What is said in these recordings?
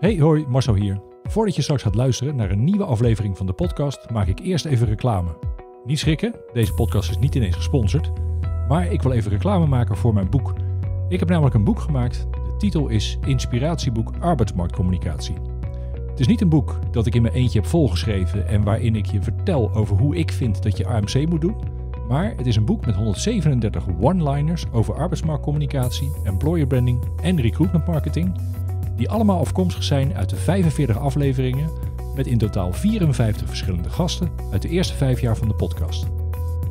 Hey hoi, Marcel hier. Voordat je straks gaat luisteren naar een nieuwe aflevering van de podcast, maak ik eerst even reclame. Niet schrikken, deze podcast is niet ineens gesponsord, maar ik wil even reclame maken voor mijn boek. Ik heb namelijk een boek gemaakt. De titel is Inspiratieboek Arbeidsmarktcommunicatie. Het is niet een boek dat ik in mijn eentje heb volgeschreven en waarin ik je vertel over hoe ik vind dat je AMC moet doen. Maar het is een boek met 137 one-liners over arbeidsmarktcommunicatie, employer branding en recruitment marketing die allemaal afkomstig zijn uit de 45 afleveringen met in totaal 54 verschillende gasten uit de eerste vijf jaar van de podcast.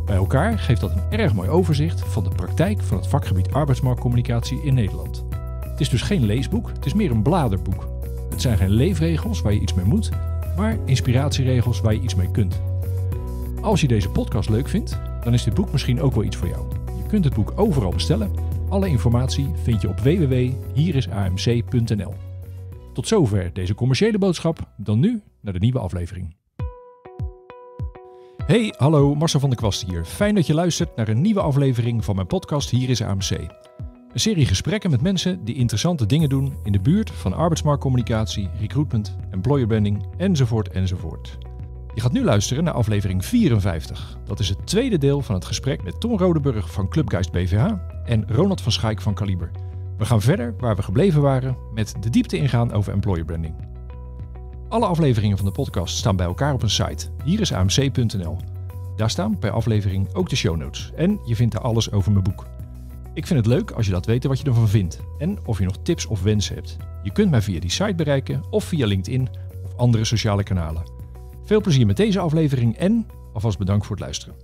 Bij elkaar geeft dat een erg mooi overzicht van de praktijk van het vakgebied arbeidsmarktcommunicatie in Nederland. Het is dus geen leesboek, het is meer een bladerboek. Het zijn geen leefregels waar je iets mee moet, maar inspiratieregels waar je iets mee kunt. Als je deze podcast leuk vindt, dan is dit boek misschien ook wel iets voor jou. Je kunt het boek overal bestellen alle informatie vind je op www.hierisamc.nl. Tot zover deze commerciële boodschap. Dan nu naar de nieuwe aflevering. Hey, hallo, Marcel van der Kwast hier. Fijn dat je luistert naar een nieuwe aflevering van mijn podcast Hier is AMC. Een serie gesprekken met mensen die interessante dingen doen in de buurt van arbeidsmarktcommunicatie, recruitment, employer branding enzovoort enzovoort. Je gaat nu luisteren naar aflevering 54. Dat is het tweede deel van het gesprek met Tom Rodeburg van Clubgeist BVH en Ronald van Schaik van Kaliber. We gaan verder waar we gebleven waren met de diepte ingaan over employer branding. Alle afleveringen van de podcast staan bij elkaar op een site. Hier is amc.nl. Daar staan per aflevering ook de show notes en je vindt daar alles over mijn boek. Ik vind het leuk als je laat weten wat je ervan vindt en of je nog tips of wensen hebt. Je kunt mij via die site bereiken of via LinkedIn of andere sociale kanalen. Veel plezier met deze aflevering en alvast bedankt voor het luisteren.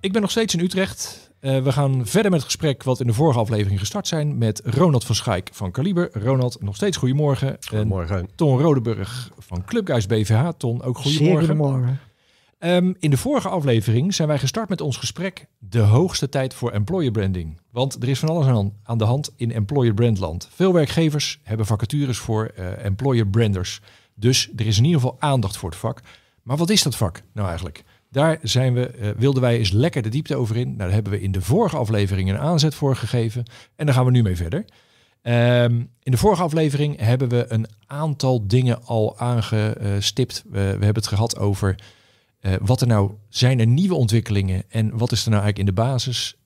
Ik ben nog steeds in Utrecht eh, we gaan verder met het gesprek wat in de vorige aflevering gestart zijn met Ronald van Schaik van Kaliber. Ronald, nog steeds goedemorgen. Goedemorgen. En Ton Rodeburg van Clubguys BVH. Ton, ook goedemorgen. goedemorgen. Ehm, in de vorige aflevering zijn wij gestart met ons gesprek de hoogste tijd voor employer branding. Want er is van alles aan, de hand in employer brandland. Veel werkgevers hebben vacatures voor eh, employer branders. Dus er is in ieder geval aandacht voor het vak. Maar wat is dat vak nou eigenlijk? Daar zijn we, eh, wilden wij eens lekker de diepte over in. Nou, daar hebben we in de vorige aflevering een aanzet voor gegeven. En daar gaan we nu mee verder. Ehm, in de vorige aflevering hebben we een aantal dingen al aangestipt. we hebben het gehad over eh, wat er nou zijn er nieuwe ontwikkelingen en wat is er nou eigenlijk in de basis.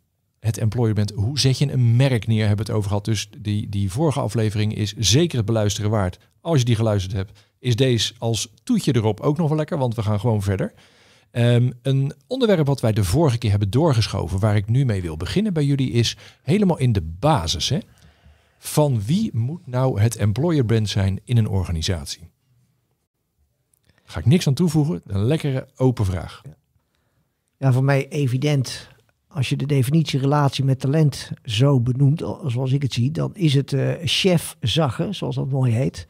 Het employment, hoe zet je een merk neer, hebben we het over gehad. Dus die, die vorige aflevering is zeker het beluisteren waard. Als je die geluisterd hebt, is deze als toetje erop ook nog wel lekker, want we gaan gewoon verder. Ehm, een onderwerp wat wij de vorige keer hebben doorgeschoven, waar ik nu mee wil beginnen bij jullie, is helemaal in de basis. Hè? Van wie moet nou het employer brand zijn in een organisatie? ga ik niks aan toevoegen, een lekkere open vraag. Ja, voor mij evident. Als je de definitie relatie met talent zo benoemt, zoals ik het zie, dan is het uh, eh, chef zagge, zoals dat mooi heet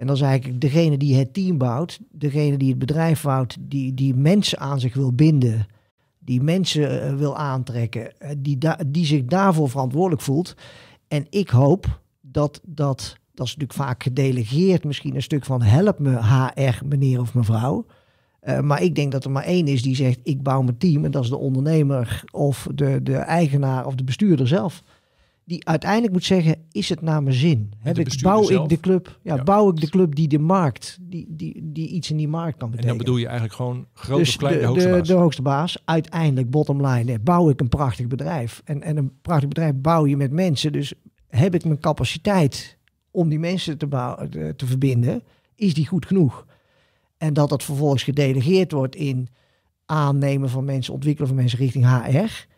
en dan is eigenlijk degene die het team bouwt, degene die het bedrijf bouwt, die, die mensen aan zich wil binden, die mensen eh, wil aantrekken, eh, die, die zich daarvoor verantwoordelijk voelt. En ik hoop dat dat, dat is natuurlijk vaak gedelegeerd, misschien een stuk van help me HR, meneer of mevrouw. Eh, maar ik denk dat er maar één is die zegt: ik bouw mijn team. En dat is de ondernemer of de, de eigenaar of de bestuurder zelf die uiteindelijk moet zeggen, is het naar nou mijn zin? Heb ik, bouw, ik de club, ja, bouw ik de club die de markt, die, die, die iets in die markt kan betekenen? En dan bedoel je eigenlijk gewoon grote, dus de, hoogste baas? De, de hoogste baas, uiteindelijk bottom line, bouw ik een prachtig bedrijf. En, en een prachtig bedrijf bouw je met mensen. Dus heb ik mijn capaciteit om die mensen te, bouwen, eh, te verbinden, is die goed genoeg? En dat dat vervolgens gedelegeerd wordt in aannemen van mensen, ontwikkelen van mensen richting HR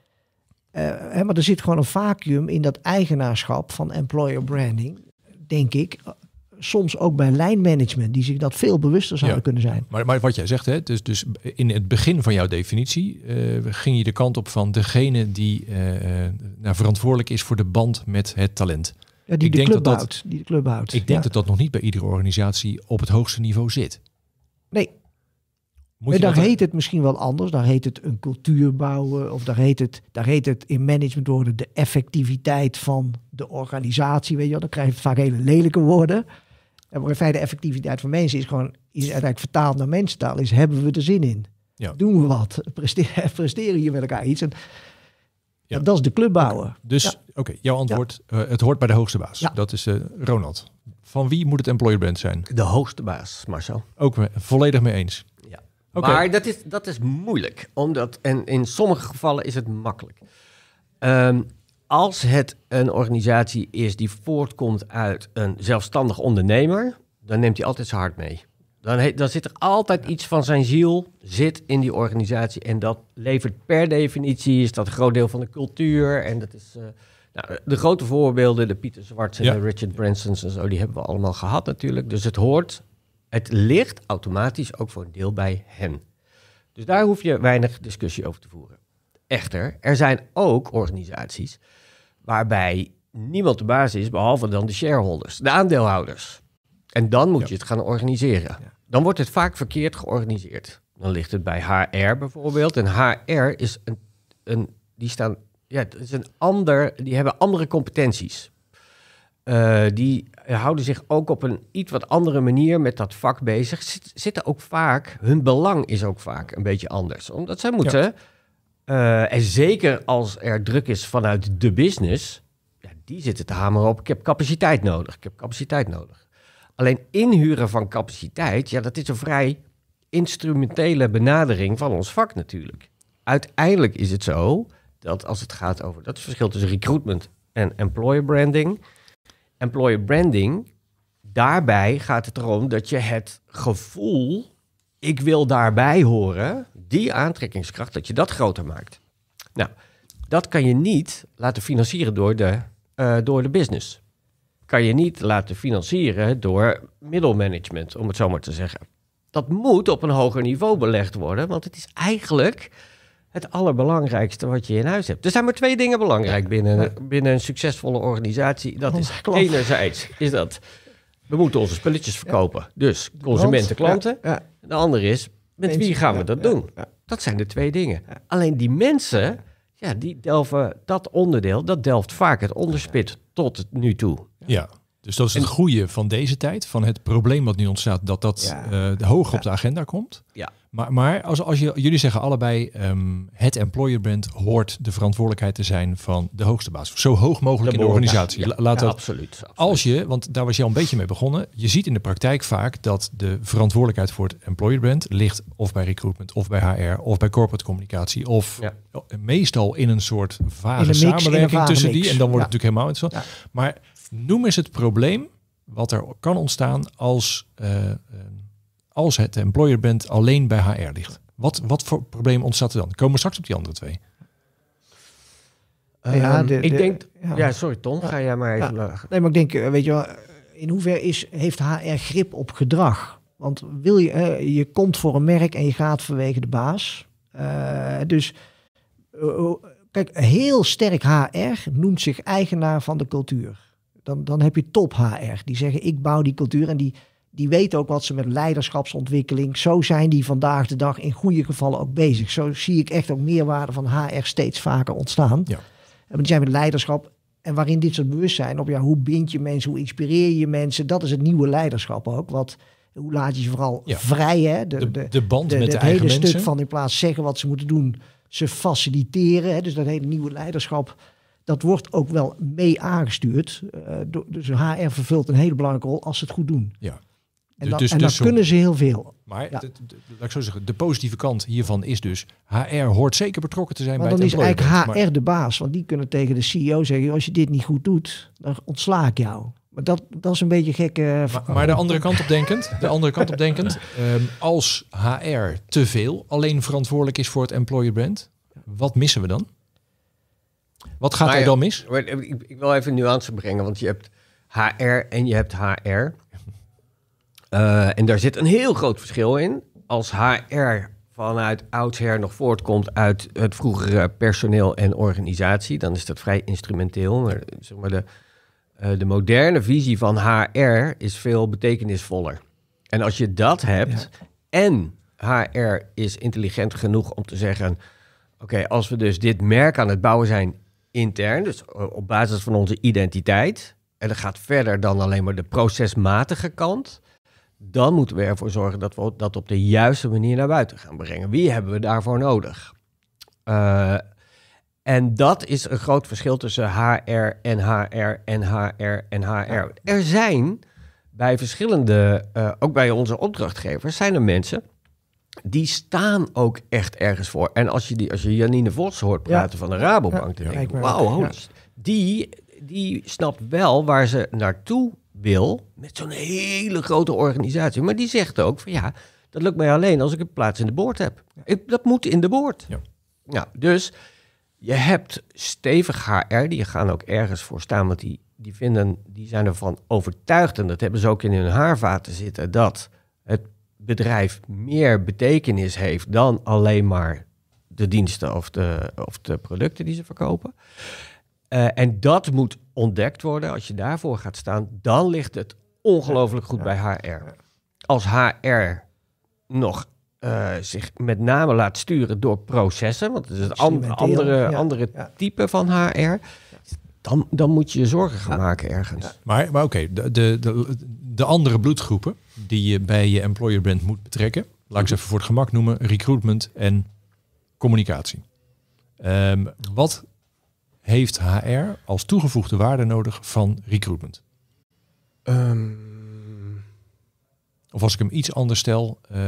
maar eh, er zit gewoon een vacuüm in dat eigenaarschap van employer branding, denk ik eh, soms ook bij lijnmanagement, die zich dat veel bewuster zouden kunnen zijn. Maar, maar, wat jij zegt, hè, dus, dus in het begin van jouw definitie eh, ging je de kant op van degene die nou, verantwoordelijk is voor de band met het talent. die, ik de denk club dat, houdt, de club houdt. Ik denk dat dat nog niet bij iedere organisatie op het hoogste niveau zit. Nee, moet daar heet het misschien wel anders. Daar heet het een cultuur bouwen. Of daar heet het, daar heet het in managementwoorden de effectiviteit van de organisatie. Weet je Dan krijg je vaak hele lelijke woorden. En maar in feite de effectiviteit van mensen is gewoon, iets uiteindelijk vertaald naar mensentaal, is hebben we er zin in? Ja. Doen we wat? Presteren, presteren hier met elkaar iets? En, ja. dat is de club bouwen. Dus, oké, jouw antwoord, eh, het hoort bij de hoogste baas. Dat is eh, Ronald. Van wie moet het employer brand zijn? De hoogste baas, Marcel. Ook eh, volledig mee eens. Maar dat is, dat is moeilijk. Omdat, en in sommige gevallen is het makkelijk. Ehm, als het een organisatie is die voortkomt uit een zelfstandig ondernemer, dan neemt hij altijd zijn hart mee. Dan, dan zit er altijd iets van zijn ziel zit in die organisatie. En dat levert per definitie, is dat een groot deel van de cultuur. En dat is, eh, nou, de grote voorbeelden, de Pieter Zwarts en de Richard Bransons en zo, die hebben we allemaal gehad natuurlijk. Dus het hoort het ligt automatisch ook voor een deel bij hen. Dus daar hoef je weinig discussie over te voeren. Echter, er zijn ook organisaties waarbij niemand de baas is, behalve dan de shareholders, de aandeelhouders. En dan moet je het gaan organiseren. Dan wordt het vaak verkeerd georganiseerd. Dan ligt het bij HR bijvoorbeeld. En HR is een, een die staan, ja, het is een ander, die hebben andere competenties. Eh, die houden zich ook op een iets wat andere manier met dat vak bezig. zitten ook vaak, hun belang is ook vaak een beetje anders. Omdat zij moeten, eh, en zeker als er druk is vanuit de business, ja, die zitten te hameren op: ik heb capaciteit nodig, ik heb capaciteit nodig. Alleen inhuren van capaciteit, ja, dat is een vrij instrumentele benadering van ons vak natuurlijk. Uiteindelijk is het zo dat als het gaat over dat het verschil tussen recruitment en employer branding employer branding, daarbij gaat het erom dat je het gevoel, ik wil daarbij horen, die aantrekkingskracht, dat je dat groter maakt. Nou, dat kan je niet laten financieren door de, eh, door de business. Kan je niet laten financieren door middelmanagement, om het zo maar te zeggen. Dat moet op een hoger niveau belegd worden, want het is eigenlijk het allerbelangrijkste wat je in huis hebt. Er zijn maar twee dingen belangrijk binnen, binnen een succesvolle organisatie. Dat is enerzijds is dat we moeten onze spulletjes verkopen. Dus consumenten, klanten. De andere is, met wie gaan we dat doen? Dat zijn de twee dingen. Alleen die mensen, ja, die delven dat onderdeel, dat delft vaak het onderspit tot nu toe. Ja. Dus dat is het en... goede van deze tijd, van het probleem wat nu ontstaat, dat dat ja. Eh, hoog op de agenda komt. Ja. Maar, maar als, als je, jullie zeggen allebei, ehm, het employer brand hoort de verantwoordelijkheid te zijn van de hoogste baas. Zo hoog mogelijk in de organisatie. Ja, laat dat, absoluut, Als je, want daar was je al een beetje mee begonnen, je ziet in de praktijk vaak dat de verantwoordelijkheid voor het employer brand ligt of bij recruitment, of bij HR, of bij corporate communicatie, of meestal in een soort vage samenwerking tussen die. En dan wordt het natuurlijk helemaal interessant. Maar noem eens het probleem wat er kan ontstaan als, uh, als het employer bent alleen bij HR ligt. Wat, wat voor probleem ontstaat er dan? Komen we straks op die andere twee. ja, ehm, ik denk. Ja. sorry, Tom, ga jij maar even. Ja. Nee, maar ik denk, eh, weet je wel, in hoeverre is, heeft HR grip op gedrag? Want wil je, je komt voor een merk en je gaat vanwege de baas. dus kijk, heel sterk HR noemt zich eigenaar van de cultuur dan, dan heb je top HR. Die zeggen, ik bouw die cultuur. En die, die weten ook wat ze met leiderschapsontwikkeling... Zo zijn die vandaag de dag in goede gevallen ook bezig. Zo zie ik echt ook meerwaarde van HR steeds vaker ontstaan. Ja. En die zijn met leiderschap en waarin dit soort bewustzijn op ja, hoe bind je mensen, hoe inspireer je mensen, dat is het nieuwe leiderschap ook. Wat, hoe laat je ze vooral vrij, hè? De, de, de band met de, eigen hele stuk van in plaats zeggen wat ze moeten doen, ze faciliteren. Hè? Dus dat hele nieuwe leiderschap dat wordt ook wel mee aangestuurd. Eh, dus HR vervult een hele belangrijke rol als ze het goed doen. Ja. En, dus dan, dus en dan dus kunnen ze heel veel. Maar de, laat ik zo zeggen, de positieve kant hiervan is dus... HR hoort zeker betrokken te zijn bij het Maar dan is eigenlijk HR de baas. Want die kunnen tegen de CEO zeggen... als je dit niet goed doet, dan ontsla ik jou. Maar dat, dat is een beetje gekke. maar, eh, maar, de andere kant op denkend, de andere kant op denkend ehm, als HR te veel alleen verantwoordelijk is voor het employer brand... wat missen we dan? Wat gaat er dan mis? Ik, ik, wil even nuance brengen, want je hebt HR en je hebt HR. Eh, en daar zit een heel groot verschil in. Als HR vanuit oudsher nog voortkomt uit het vroegere personeel en organisatie, dan is dat vrij instrumenteel. Maar, zeg maar de, eh, de moderne visie van HR is veel betekenisvoller. En als je dat hebt en HR is intelligent genoeg om te zeggen: Oké, als we dus dit merk aan het bouwen zijn intern, dus eh, op basis van onze identiteit, en dat gaat verder dan alleen maar de procesmatige kant, dan moeten we ervoor zorgen dat we dat op de juiste manier naar buiten gaan brengen. Wie hebben we daarvoor nodig? Eh, en dat is een groot verschil tussen HR en HR en HR en HR. Er zijn bij verschillende, eh, ook bij onze opdrachtgevers, zijn er mensen die staan ook echt ergens voor. En als je, die, als je Janine Vos hoort praten van de Rabobank, denk ik, wauw, die, die snapt wel waar ze naartoe wil met zo'n hele grote organisatie. Maar die zegt ook van ja, dat lukt mij alleen als ik een plaats in de boord heb. Ik, dat moet in de boord. Ja. Nou, dus je hebt stevig HR, die gaan ook ergens voor staan, want die, die, vinden, die zijn ervan overtuigd, en dat hebben ze ook in hun haarvaten zitten, dat het bedrijf meer betekenis heeft dan alleen maar de diensten of de, of de producten die ze verkopen. Eh, en dat moet ontdekt worden. Als je daarvoor gaat staan, dan ligt het ongelooflijk goed bij HR. Als HR nog eh, zich met name laat sturen door processen, want het is een andere, andere, andere type van HR dan, dan moet je je zorgen gaan maken ergens. Maar, maar oké, de, de, de, andere bloedgroepen die je bij je employer brand moet betrekken, laat ik ze even voor het gemak noemen, recruitment en communicatie. Ehm, wat heeft HR als toegevoegde waarde nodig van recruitment? Um of als ik hem iets anders stel. Uh,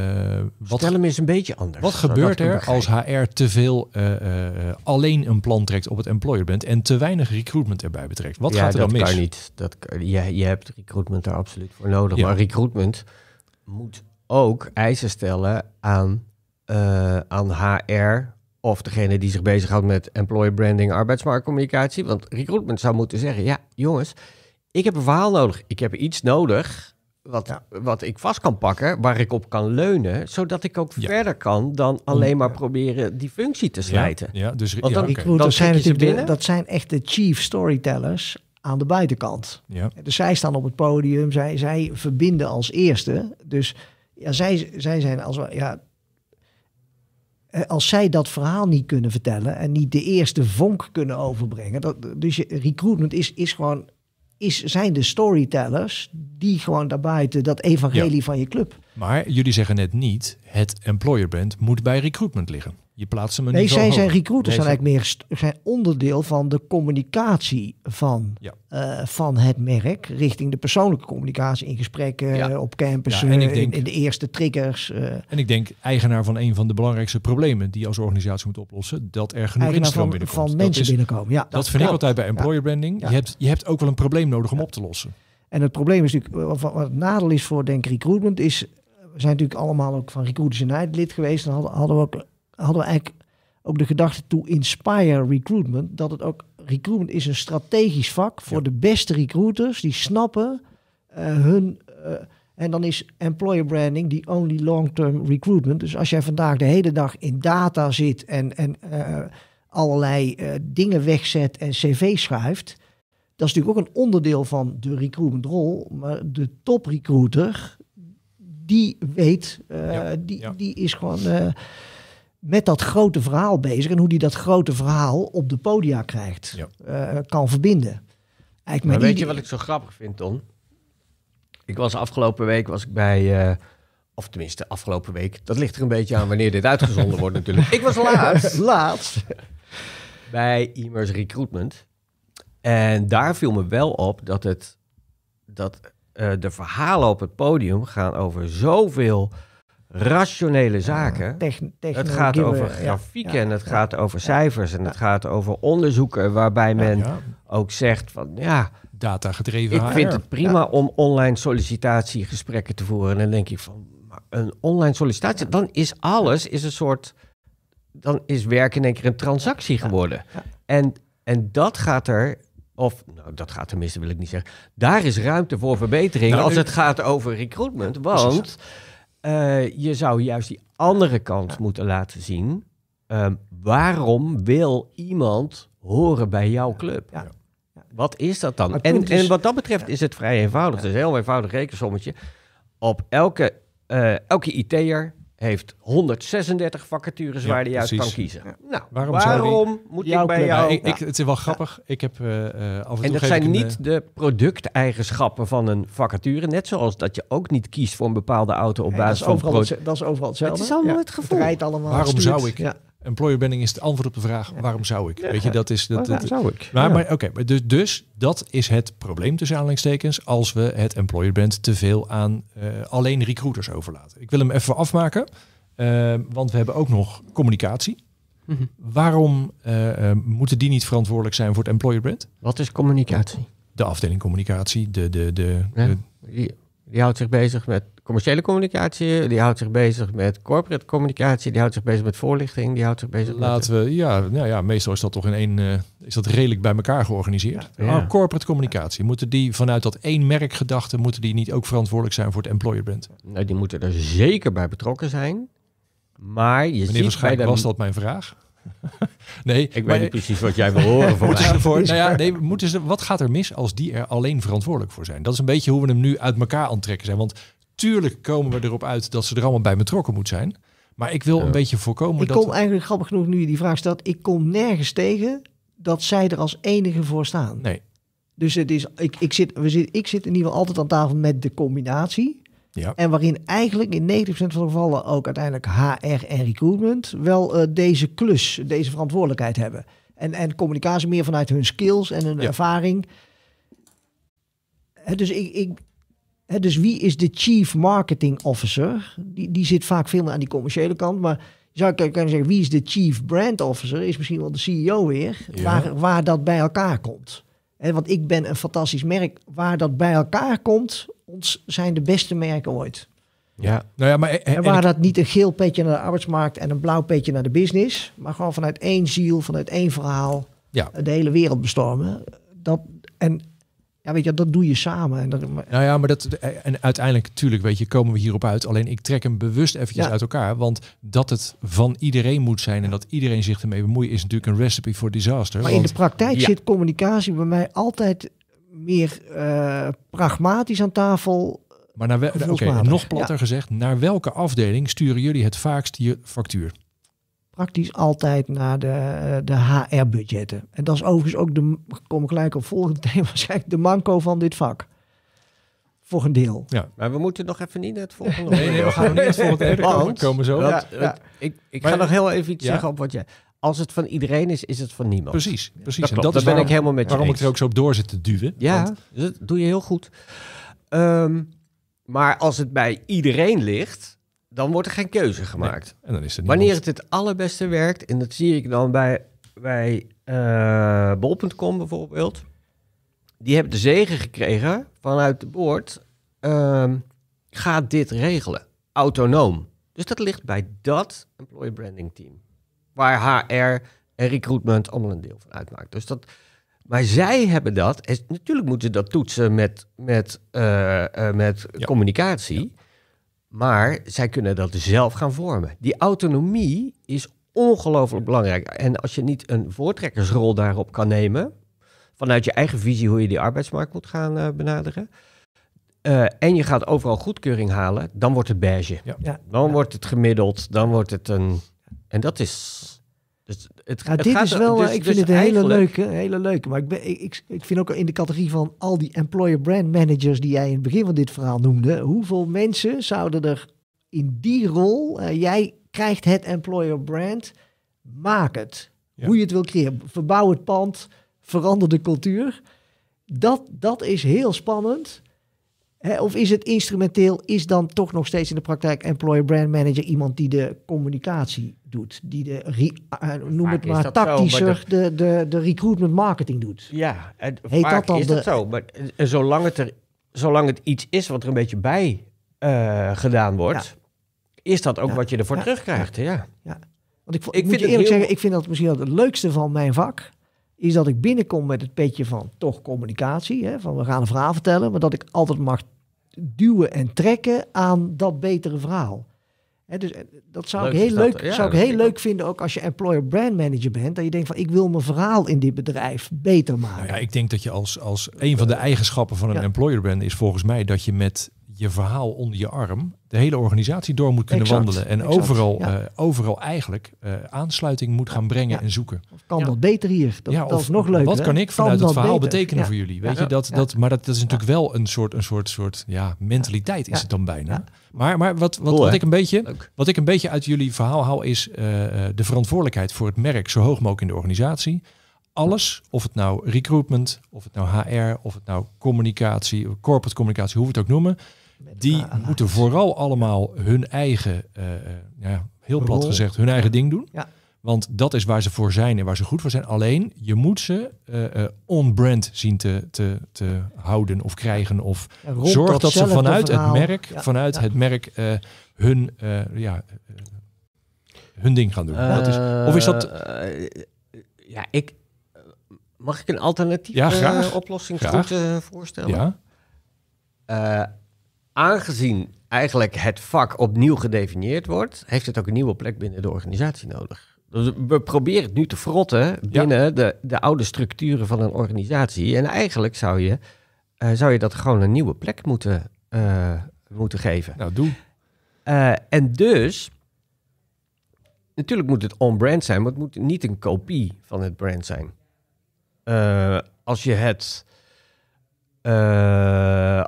wat, stel hem eens een beetje anders. Wat gebeurt er als HR te veel eh, eh, alleen een plan trekt op het employer bent en te weinig recruitment erbij betrekt? Wat gaat er dan mis? Dat kan niet. Dat, je, je hebt recruitment daar absoluut voor nodig. Maar recruitment moet ook eisen stellen aan, aan HR of degene die zich bezighoudt met employer branding, arbeidsmarktcommunicatie. Want recruitment zou moeten zeggen, ja jongens, ik heb een verhaal nodig. Ik heb iets nodig wat, wat ik vast kan pakken, waar ik op kan leunen, zodat ik ook verder kan dan alleen maar proberen die functie te slijten. Ja, dus Want dan, okay. dan dat, zijn dat zijn echt de chief storytellers aan de buitenkant. Ja. Dus zij staan op het podium, zij, zij verbinden als eerste. Dus ja, zij, zij zijn als ja, eh, als zij dat verhaal niet kunnen vertellen en niet de eerste vonk kunnen overbrengen. Dat, dus je, recruitment is, is gewoon is, zijn de storytellers die gewoon daarbuiten dat evangelie van je club. Maar jullie zeggen net niet, het employer brand moet bij recruitment liggen. Je plaatst hem nee, zijn, zijn recruiters zijn eigenlijk meer zijn onderdeel van de communicatie van, eh, van het merk richting de persoonlijke communicatie in gesprekken op campus, en ik eh, denk, in, de eerste triggers. Eh. en ik denk eigenaar van een van de belangrijkste problemen die je als organisatie moet oplossen, dat er genoeg instroom binnenkomt. Van dat mensen binnenkomen. Ja, dat, dat vind ik altijd bij employer branding. Je, hebt, je hebt ook wel een probleem nodig om op te lossen. En het probleem is natuurlijk, wat het nadeel is voor denk recruitment, is we zijn natuurlijk allemaal ook van recruiters in lid geweest. dan hadden, hadden we ook hadden we eigenlijk ook de gedachte toe inspire recruitment. Dat het ook recruitment is een strategisch vak voor de beste recruiters die snappen eh, hun. Eh, en dan is employer branding die only long-term recruitment. Dus als jij vandaag de hele dag in data zit en, en eh, allerlei dingen wegzet en cv schuift. Dat is natuurlijk ook een onderdeel van de recruitmentrol. Maar de top recruiter, die weet, Die, die is gewoon met dat grote verhaal bezig en hoe die dat grote verhaal op de podia krijgt, eh, kan verbinden. Eigenlijk maar weet je wat ik zo grappig vind, Ton? Ik was afgelopen week was ik bij, eh, of tenminste afgelopen week, dat ligt er een beetje aan wanneer dit uitgezonden wordt natuurlijk. Ik was laatst, laatst bij Immers Recruitment. En daar viel me wel op dat, het, dat eh, de verhalen op het podium gaan over zoveel rationele zaken. het gaat over grafieken en het gaat over cijfers en het gaat over onderzoeken waarbij men ook zegt van ja, data gedreven. Ik vind het prima om online sollicitatiegesprekken te voeren. En dan denk ik van een online sollicitatie, dan is alles is een soort. Dan is werk in één keer een transactie geworden. En, en dat gaat er. Of, nou, dat gaat tenminste, wil ik niet zeggen. Daar is ruimte voor verbetering nou, als het gaat over recruitment. Want. Eh, je zou juist die andere kant moeten laten zien. Ehm, waarom wil iemand horen bij jouw club? Ja. Wat is dat dan? En, en, wat dat betreft is het vrij eenvoudig. Het is een heel eenvoudig rekensommetje. Op elke, uh, elke IT'er heeft 136 vacatures waar hij uit kan kiezen. Nou, waarom, waarom die... moet ik bij jou... ik, het is wel grappig. Ik heb uh, af en, en dat zijn niet eh, de producteigenschappen van een vacature. Net zoals dat je ook niet kiest voor een bepaalde auto op basis van... dat is overal hetzelfde. Het is allemaal het gevoel. Waarom zou ik... Employer branding is het antwoord op de vraag waarom zou ik? Weet je, dat is dat, dat zou ik. Maar, maar oké, dus, dus dat is het probleem tussen aanhalingstekens als we het employer brand te veel aan eh, alleen recruiters overlaten. Ik wil hem even afmaken, ehm, want we hebben ook nog communicatie. Mhm. Waarom eh, eh, moeten die niet verantwoordelijk zijn voor het employer brand? Wat is communicatie? De afdeling communicatie, de, de, de die houdt zich bezig met commerciële communicatie, die houdt zich bezig met corporate communicatie, die houdt zich bezig met voorlichting, die houdt zich bezig Laten met... we, ja, nou ja, meestal is dat toch in één, eh, is dat redelijk bij elkaar georganiseerd. Ja, Oh, corporate communicatie, moeten die vanuit dat één merk gedachten, moeten die niet ook verantwoordelijk zijn voor het employer brand? Nou, die moeten er zeker bij betrokken zijn, maar je ziet bij was dat mijn vraag? nee, ik weet niet precies wat jij wil horen voor, nou ja, nee, moeten ze, wat gaat er mis als die er alleen verantwoordelijk voor zijn? Dat is een beetje hoe we hem nu uit elkaar aantrekken zijn. Want tuurlijk komen we erop uit dat ze er allemaal bij betrokken moet zijn. Maar ik wil een beetje voorkomen ik dat... Ik kom eigenlijk, grappig genoeg, nu je die vraag stelt... ik kom nergens tegen dat zij er als enige voor staan. Nee. Dus het is, ik, ik, zit, we zit, ik zit in ieder geval altijd aan tafel met de combinatie... Ja. En waarin eigenlijk in 90% van de gevallen ook uiteindelijk HR en recruitment wel eh, deze klus, deze verantwoordelijkheid hebben. En, en communicatie meer vanuit hun skills en hun ervaring. dus, ik, ik dus wie is de chief marketing officer? Die, die zit vaak veel meer aan die commerciële kant. Maar zou ik kunnen zeggen, wie is de chief brand officer? Is misschien wel de CEO weer. Waar, waar dat bij elkaar komt want ik ben een fantastisch merk. Waar dat bij elkaar komt, ons zijn de beste merken ooit. Ja, nou ja, maar en, waar dat niet een geel petje naar de arbeidsmarkt en een blauw petje naar de business, maar gewoon vanuit één ziel, vanuit één verhaal, ja. de hele wereld bestormen. Dat, en ja, weet je, dat doe je samen. En dat, nou ja, maar dat, eh, en uiteindelijk, natuurlijk, weet je, komen we hierop uit. Alleen ik trek hem bewust eventjes uit elkaar. Want dat het van iedereen moet zijn en dat iedereen zich ermee bemoeit, is natuurlijk een recipe for disaster. Maar in de praktijk zit communicatie bij mij altijd meer eh, pragmatisch aan tafel. Maar naar wel, nog platter gezegd, naar welke afdeling sturen jullie het vaakst je factuur? praktisch altijd naar de, eh, de HR-budgetten. En dat is overigens ook, de, kom ik gelijk op volgende thema, eigenlijk de manco van dit vak. Voor een deel. Ja, maar we moeten nog even niet naar het volgende. nee, we gaan niet het volgende komen zo. ja, Ik, ik ga nog heel even iets zeggen op wat je Als het van iedereen is, is het van niemand. Precies, precies. Dat, en dat, ben ik helemaal met je Waarom moet je ook zo op door zit duwen. Ja, dat doe je heel goed. Ehm, maar als het bij iedereen ligt, dan wordt er geen keuze gemaakt. En dan is er Wanneer het het allerbeste werkt, en dat zie ik dan bij, bij eh, bol.com bijvoorbeeld. Die hebben de zegen gekregen vanuit de boord. Ehm, ga dit regelen, autonoom. Dus dat ligt bij dat employee branding team. Waar HR en recruitment allemaal een deel van uitmaakt. Dus dat, maar zij hebben dat. En natuurlijk moeten ze dat toetsen met, met, eh, eh, met communicatie. Maar zij kunnen dat zelf gaan vormen. Die autonomie is ongelooflijk belangrijk. En als je niet een voortrekkersrol daarop kan nemen, vanuit je eigen visie hoe je die arbeidsmarkt moet gaan eh, benaderen. Eh, en je gaat overal goedkeuring halen, dan wordt het beige. Ja. Dan wordt het gemiddeld, dan wordt het een. En dat is. Dus nou, het, dit gaat, is wel, dus, eh, ik dus vind het een hele leuke, hele leuke. Maar ik, ben, ik, ik vind ook in de categorie van al die employer brand managers die jij in het begin van dit verhaal noemde, hoeveel mensen zouden er in die rol, eh, jij krijgt het employer brand, maak het. Hoe je het wil creëren. Verbouw het pand, verander de cultuur. Dat, dat is heel spannend of is het instrumenteel, is dan toch nog steeds in de praktijk employer brand manager iemand die de communicatie doet, die de, eh, eh, noem het maar, tactischer de, de, de, recruitment marketing doet. Ja, en Heet is dat zo, maar eh, zolang het, er, zolang het iets is wat er een beetje bij gedaan wordt, is dat ook wat je ervoor terugkrijgt. Ja. Ja. Want ik, moet je eerlijk heel... zeggen, ik vind dat misschien wel het leukste van mijn vak is dat ik binnenkom met het petje van toch communicatie. Hè, van we gaan een verhaal vertellen. Maar dat ik altijd mag duwen en trekken aan dat betere verhaal. dus eh, dat zou ik heel, leuk, zou ik heel leuk vinden, ook als je employer brand manager bent. Dat je denkt van ik wil mijn verhaal in dit bedrijf beter maken. Nou ja, ik denk dat je als, als een van de eigenschappen van een employer brand is volgens mij dat je met je verhaal onder je arm de hele organisatie door moet kunnen wandelen. En overal, eh, overal eigenlijk eh, aansluiting moet gaan brengen en zoeken. Of kan dat beter hier? Dat, dat is nog leuker. Wat kan ik vanuit het verhaal betekenen voor jullie? Weet je, dat, dat, maar dat, dat is natuurlijk wel een soort, een soort, soort ja, mentaliteit is het dan bijna. Maar, maar wat, wat, wat, ik een beetje, wat ik een beetje uit jullie verhaal haal is eh, de verantwoordelijkheid voor het merk zo hoog mogelijk in de organisatie alles, of het nou recruitment, of het nou HR, of het nou communicatie, corporate communicatie, hoe we het ook noemen die moeten vooral allemaal hun eigen, eh, eh, ja, heel plat gezegd, hun eigen ding doen. Ja. Want dat is waar ze voor zijn en waar ze goed voor zijn. Alleen je moet ze uh, eh, on-brand zien te, te, te houden of krijgen. Of zorg dat, ze vanuit het merk, vanuit het merk hun, ja, hun ding gaan doen. Dat is, of is dat. ja, ik. Mag ik een alternatieve oplossing voorstellen? Ja aangezien eigenlijk het vak opnieuw gedefinieerd wordt, heeft het ook een nieuwe plek binnen de organisatie nodig. Dus we proberen het nu te frotten binnen de, de oude structuren van een organisatie. En eigenlijk zou je, eh, zou je dat gewoon een nieuwe plek moeten, eh, moeten geven. Nou, doe. Eh, en dus, natuurlijk moet het on-brand zijn, maar het moet niet een kopie van het brand zijn. als je het,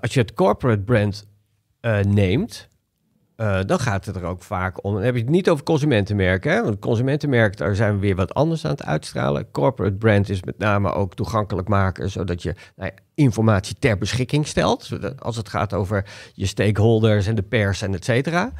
als je het corporate brand eh, neemt, eh, dan gaat het er ook vaak om. Dan heb je het niet over consumentenmerken. Hè? Want consumentenmerken, daar zijn we weer wat anders aan het uitstralen. Corporate brand is met name ook toegankelijk maken, zodat je nou informatie ter beschikking stelt. als het gaat over je stakeholders en de pers en et cetera.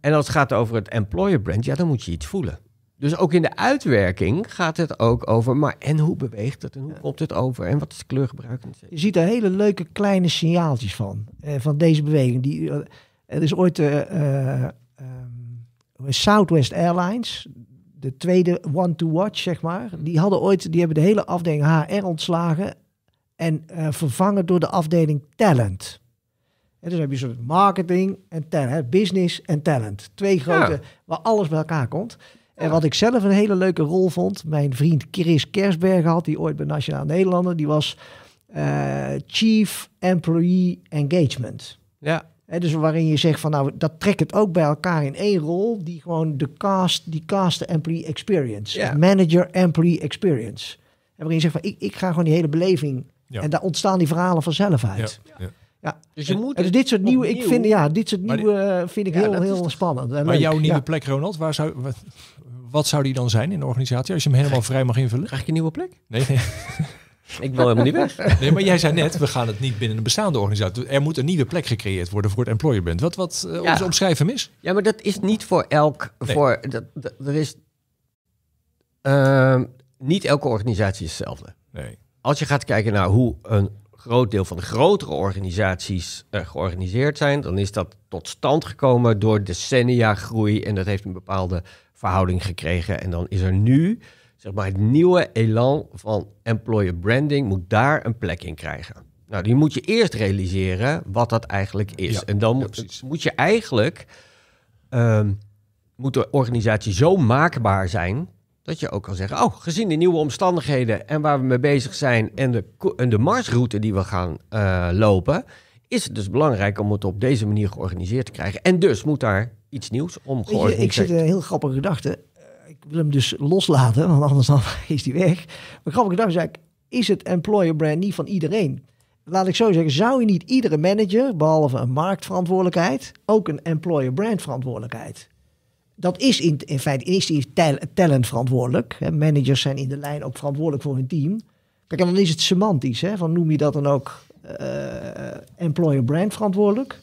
En als het gaat over het employer brand, ja, dan moet je iets voelen. Dus ook in de uitwerking gaat het ook over, maar en hoe beweegt het en hoe komt het over en wat is kleurgebruik? Je ziet er hele leuke kleine signaaltjes van, eh, van deze beweging. Die, eh, er is ooit uh, Southwest Airlines, de tweede one to watch, zeg maar. Die hadden ooit, die hebben de hele afdeling HR ontslagen en vervangen door de afdeling talent. En dus heb je soort marketing en talent, business en talent. Twee grote, waar alles bij elkaar komt. En wat ik zelf een hele leuke rol vond, mijn vriend Chris Kersbergen had die ooit bij Nationaal Nederlander, die was eh, Chief Employee Engagement. Ja. En dus waarin je zegt van nou, dat trek het ook bij elkaar in één rol, die gewoon de cast, die cast employee experience. Manager employee experience. En waarin je zegt van ik, ik ga gewoon die hele beleving. Ja. En daar ontstaan die verhalen vanzelf uit. Ja. Ja. Dus je moet. dus dit soort nieuwe, ik vind, ja, dit soort nieuwe eh, vind ik heel, heel dus- spannend. Maar jouw nieuwe plek, Ronald, waar zou, wat, zou die dan zijn in de organisatie als je hem helemaal vrij mag invullen? Krijg ik een nieuwe plek? Nee, nee. ik wil helemaal niet weg. Nee, maar jij zei net, we gaan het niet binnen een bestaande organisatie. Er moet een nieuwe plek gecreëerd worden voor het employer bent. Wat, wat ons eh, ja. mis? Ja, maar dat is niet voor elk. Nee. Voor, dat, er is. Ehm, niet elke organisatie is hetzelfde. Nee. Als je gaat kijken naar hoe een groot deel van de grotere organisaties eh, georganiseerd zijn, dan is dat tot stand gekomen door decennia groei en dat heeft een bepaalde verhouding gekregen. En dan is er nu, zeg maar, het nieuwe elan van employer branding moet daar een plek in krijgen. Nou, die moet je eerst realiseren wat dat eigenlijk is. en dan moet, je eigenlijk, ehm, moet de organisatie zo maakbaar zijn dat je ook kan zeggen, oh, gezien de nieuwe omstandigheden en waar we mee bezig zijn en de, en de marsroute die we gaan eh, lopen, is het dus belangrijk om het op deze manier georganiseerd te krijgen. En dus moet daar iets nieuws om georganiseerd Ik zit een heel grappige gedachte. Eh, ik wil hem dus loslaten, want anders dan is die weg. Maar grappige gedachte is eigenlijk, is het employer brand niet van iedereen? Laat ik zo zeggen, zou je niet iedere manager, behalve een marktverantwoordelijkheid, ook een employer brand verantwoordelijkheid dat is in, in feite is talent verantwoordelijk. Managers zijn in de lijn ook verantwoordelijk voor hun team. Kijk, en dan is het semantisch. Hè? Van noem je dat dan ook eh, employer brand verantwoordelijk?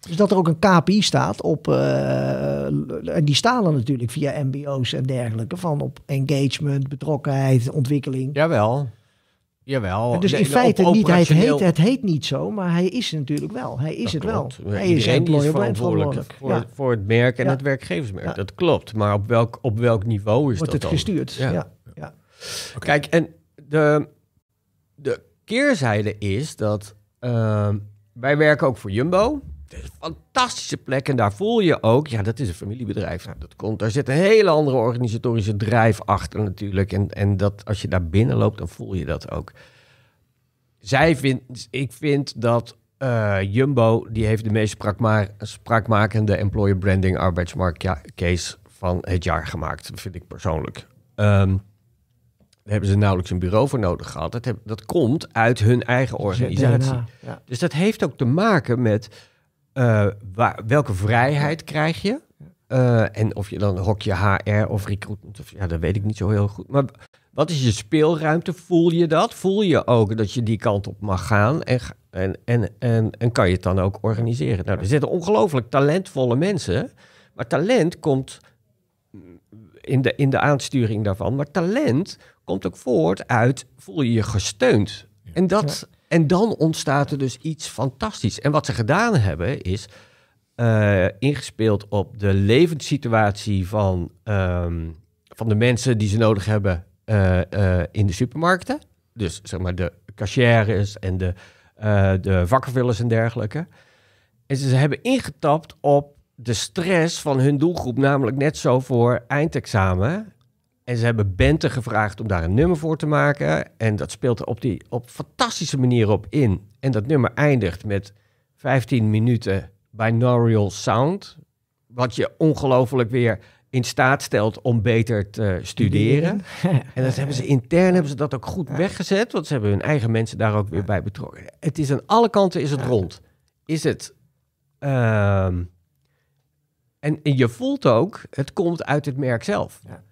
Dus dat er ook een KPI staat op, eh, en die stalen natuurlijk via MBO's en dergelijke, van op engagement, betrokkenheid, ontwikkeling. Jawel, Jawel. Dus in feite niet, hij heet, het heet niet zo, maar hij is natuurlijk wel. Hij is het wel. Hij Iedereen is, is verantwoordelijk voor, voor, het merk en het werkgeversmerk. Dat klopt, maar op welk, op welk niveau is Wordt dat het dan? gestuurd, ja. ja. Kijk, en de, de keerzijde is dat ehm, wij werken ook voor Jumbo fantastische plek. En daar voel je ook, ja, dat is een familiebedrijf. Nou, dat komt, daar zit een hele andere organisatorische drijf achter natuurlijk. En, en dat, als je daar binnen loopt, dan voel je dat ook. Zij vindt, ik vind dat eh, Jumbo, die heeft de meest spraakma spraakmakende employer branding arbeidsmarkt case van het jaar gemaakt. Dat vind ik persoonlijk. Um, daar hebben ze nauwelijks een bureau voor nodig gehad. Dat, dat komt uit hun eigen organisatie. Dus dat heeft ook te maken met eh, welke vrijheid krijg je? Eh, en of je dan een je HR of recruitment, of, ja, dat weet ik niet zo heel goed. Maar wat is je speelruimte? Voel je dat? Voel je ook dat je die kant op mag gaan? En, en, en, en, kan je het dan ook organiseren? Nou, er zitten ongelooflijk talentvolle mensen. Maar talent komt in de, in de aansturing daarvan. Maar talent komt ook voort uit, voel je je gesteund? En dat... En dan ontstaat er dus iets fantastisch. En wat ze gedaan hebben is eh, ingespeeld op de levenssituatie van, ehm, van de mensen die ze nodig hebben eh, eh, in de supermarkten. Dus zeg maar de cashiers en de, de vakkenvullers en dergelijke. En ze hebben ingetapt op de stress van hun doelgroep, namelijk net zo voor eindexamen. En ze hebben Bente gevraagd om daar een nummer voor te maken. En dat speelt er op die op fantastische manier op in. En dat nummer eindigt met 15 minuten binaural sound. Wat je ongelooflijk weer in staat stelt om beter te studeren. en dat hebben ze intern hebben ze dat ook goed weggezet. Want ze hebben hun eigen mensen daar ook weer bij betrokken. Het is aan alle kanten is het rond. Is het. Ehm, en, en, je voelt ook, het komt uit het merk zelf. Ja.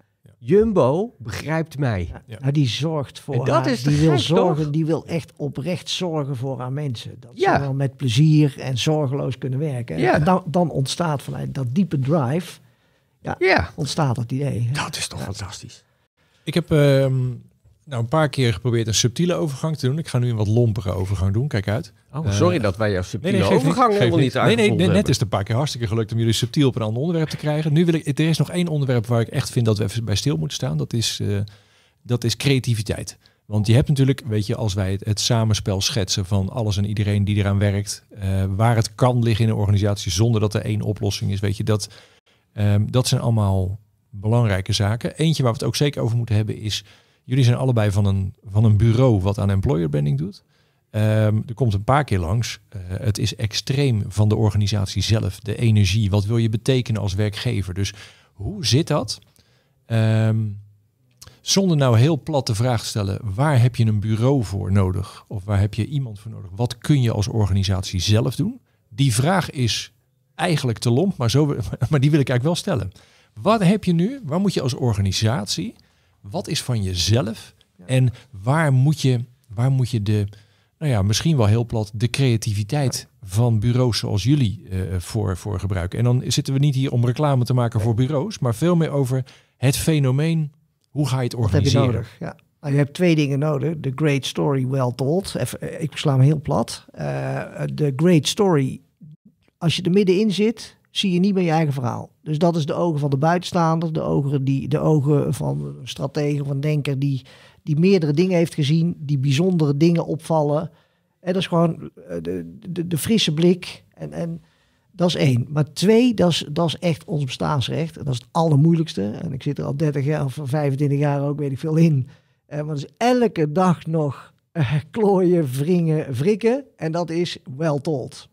Jumbo begrijpt mij. Nou, die zorgt voor dat haar. die, wil zorgen, die wil echt oprecht zorgen voor haar mensen. Dat ze wel met plezier en zorgeloos kunnen werken. dan, dan, ontstaat vanuit dat diepe drive ja, ontstaat dat idee. Dat is toch fantastisch. Ik heb ehm, nou een paar keer geprobeerd een subtiele overgang te doen. Ik ga nu een wat lompere overgang doen. Kijk uit. Oh, eh, sorry dat wij jouw subtiele overgang niet, helemaal niet Nee, nee, net is het een paar keer hartstikke gelukt om jullie subtiel op een ander onderwerp te krijgen. Nu wil ik, er is nog één onderwerp waar ik echt vind dat we even bij stil moeten staan. Dat is, eh, dat is creativiteit. Want je hebt natuurlijk, weet je, als wij het, samenspel schetsen van alles en iedereen die eraan werkt, eh, waar het kan liggen in een organisatie zonder dat er één oplossing is, weet je, dat, ehm, dat zijn allemaal belangrijke zaken. Eentje waar we het ook zeker over moeten hebben is Jullie zijn allebei van een, van een bureau wat aan employer branding doet. Ehm, er komt een paar keer langs. Eh, het is extreem van de organisatie zelf, de energie. Wat wil je betekenen als werkgever? Dus hoe zit dat? Ehm, zonder nou heel plat de vraag te stellen, waar heb je een bureau voor nodig? Of waar heb je iemand voor nodig? Wat kun je als organisatie zelf doen? Die vraag is eigenlijk te lomp, maar, zo, maar die wil ik eigenlijk wel stellen. Wat heb je nu? Waar moet je als organisatie wat is van jezelf en waar moet je, waar moet je de, nou ja, misschien wel heel plat, de creativiteit van bureaus zoals jullie eh, voor, voor gebruiken. En dan zitten we niet hier om reclame te maken voor bureaus, maar veel meer over het fenomeen, hoe ga je het organiseren? Heb je nodig? Ja. Nou, je hebt twee dingen nodig. De great story well told. Even, eh, ik sla hem heel plat. Eh, de great story, als je er middenin zit, zie je niet bij je eigen verhaal. Dus dat is de ogen van de buitenstaander, de ogen, die, de ogen van een stratege, van een denker die, die meerdere dingen heeft gezien, die bijzondere dingen opvallen. En dat is gewoon eh, de, de, de frisse blik. En, en dat is één. Maar twee, dat is, dat is echt ons bestaansrecht. En dat is het allermoeilijkste. En ik zit er al 30 jaar of 25 jaar ook, weet ik veel in. En eh, maar dat is elke dag nog eh, klooien, wringen, wrikken. En dat is wel told.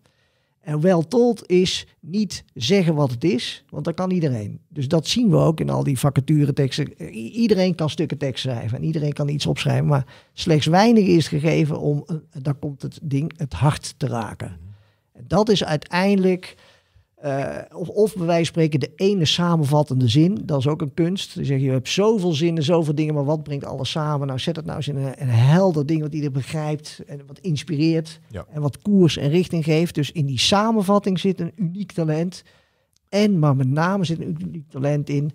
En wel told is niet zeggen wat het is, want dat kan iedereen. Dus dat zien we ook in al die vacatureteksten. iedereen kan stukken tekst schrijven en iedereen kan iets opschrijven, maar slechts weinig is gegeven om, eh, daar komt het ding, het hart te raken. Mhm. dat is uiteindelijk eh, of, of bij wijze van spreken de ene samenvattende zin, dat is ook een kunst. zeg je, je hebt zoveel zinnen, zoveel dingen, maar wat brengt alles samen? Nou, zet het nou eens in een, een helder ding wat iedereen begrijpt en wat inspireert en wat koers en richting geeft. Dus in die samenvatting zit een uniek talent. En, maar met name zit een uniek talent in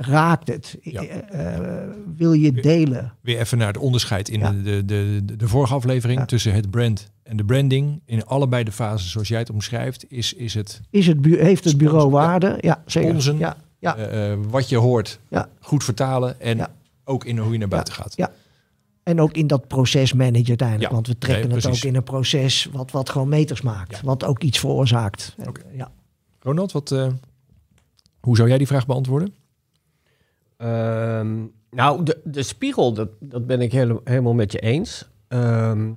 raakt het? Eh, eh, wil je delen? Weer even naar het onderscheid in de, de, de, de, vorige aflevering tussen het brand en de branding. In allebei de fases zoals jij het omschrijft, is, is het... Is het heeft het bureau waarde? Ja, zeker. Sponsen, ja. Uh, wat je hoort, goed vertalen en ook in hoe je naar buiten gaat. Ja. En ook in dat proces manage uiteindelijk. want we trekken het ook in een proces wat, wat gewoon meters maakt. Wat ook iets veroorzaakt. Ja. Ronald, wat, hoe zou jij die vraag beantwoorden? Ehm, nou, de, de spiegel, dat, dat ben ik helemaal met je eens. Ehm,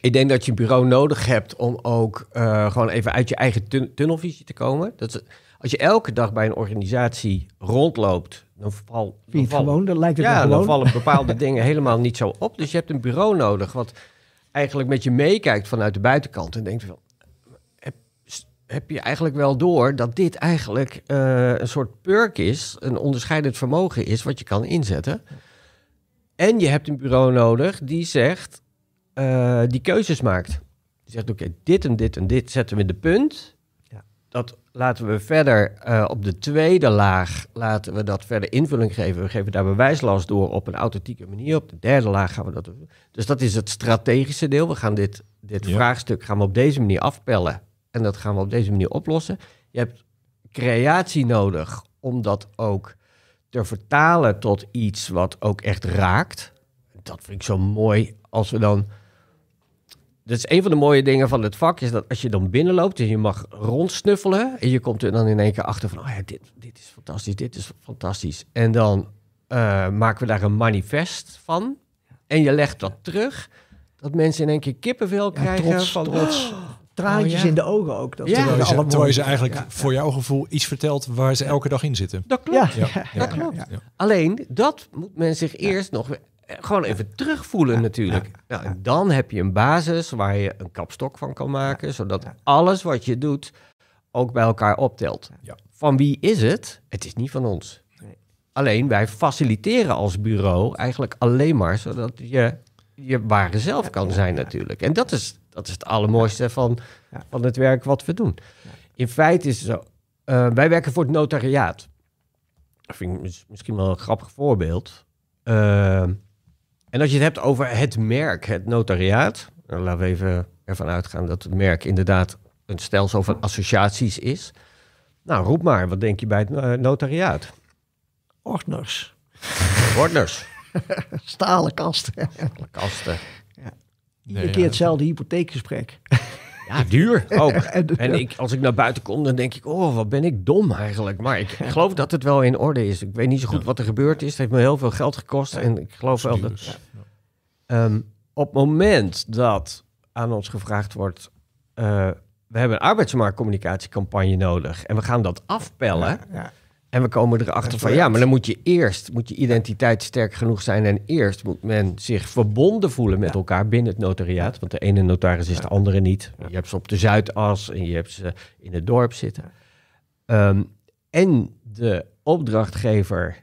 ik denk dat je een bureau nodig hebt om ook eh, gewoon even uit je eigen tunnelvisie te komen. Dat als je elke dag bij een organisatie rondloopt, dan, val, dan, vallen, gewoon, dan lijkt het ja, dan vallen bepaalde dingen helemaal niet zo op. Dus je hebt een bureau nodig wat eigenlijk met je meekijkt vanuit de buitenkant en denkt van, heb je eigenlijk wel door dat dit eigenlijk eh, een soort perk is, een onderscheidend vermogen is wat je kan inzetten. En je hebt een bureau nodig die zegt, eh, die keuzes maakt. Die zegt, oké, dit en dit en dit zetten we in de punt. Ja. Dat laten we verder eh, op de tweede laag, laten we dat verder invulling geven. We geven daar bewijslast door op een authentieke manier. Op de derde laag gaan we dat doen. Dus dat is het strategische deel. We gaan dit, dit vraagstuk gaan we op deze manier afpellen en dat gaan we op deze manier oplossen. Je hebt creatie nodig om dat ook te vertalen tot iets wat ook echt raakt. Dat vind ik zo mooi als we dan. Dat is een van de mooie dingen van het vak, is dat als je dan binnenloopt en dus je mag rondsnuffelen en je komt er dan in één keer achter van, oh ja, dit, dit is fantastisch, dit is fantastisch. En dan eh, maken we daar een manifest van en je legt dat terug, dat mensen in één keer kippenvel krijgen. Ja, van, trots. Oh, traantjes oh in de ogen ook. Dat ja. terwijl, ze, ze eigenlijk voor jouw gevoel iets vertelt waar ze elke dag in zitten. Dat klopt. Dat klopt. Alleen dat moet men zich eerst nog eh, gewoon even terugvoelen natuurlijk. Nou, en dan heb je een basis waar je een kapstok van kan maken, zodat alles wat je doet ook bij elkaar optelt. Van wie is het? Het is niet van ons. Nee. Alleen wij faciliteren als bureau eigenlijk alleen maar zodat je je ware zelf kan zijn natuurlijk. En dat is dat is het allermooiste van, van het werk wat we doen. In feite is het zo. Eh, wij werken voor het notariaat. Dat vind ik misschien wel een grappig voorbeeld. Eh, en als je het hebt over het merk, het notariaat. laten we even ervan uitgaan dat het merk inderdaad een stelsel van associaties is. Nou, roep maar, wat denk je bij het eh, notariaat? Ordners. Ordners. Stalen kasten. kasten. Een keer hetzelfde hypotheekgesprek. Ja, duur ook. en ik, als ik naar buiten kom, dan denk ik, oh, wat ben ik dom eigenlijk. Maar ik geloof dat het wel in orde is. Ik weet niet zo goed wat er gebeurd is. Het heeft me heel veel geld gekost. En ik geloof wel dat... Ehm, op het moment dat aan ons gevraagd wordt... Eh, we hebben een arbeidsmarktcommunicatiecampagne nodig... en we gaan dat afpellen... ja en we komen erachter van, ja, maar dan moet je eerst, moet je identiteit sterk genoeg zijn. En eerst moet men zich verbonden voelen met elkaar binnen het notariaat. Want de ene notaris is de andere niet. Je hebt ze op de Zuidas en je hebt ze in het dorp zitten. Ehm, en de opdrachtgever,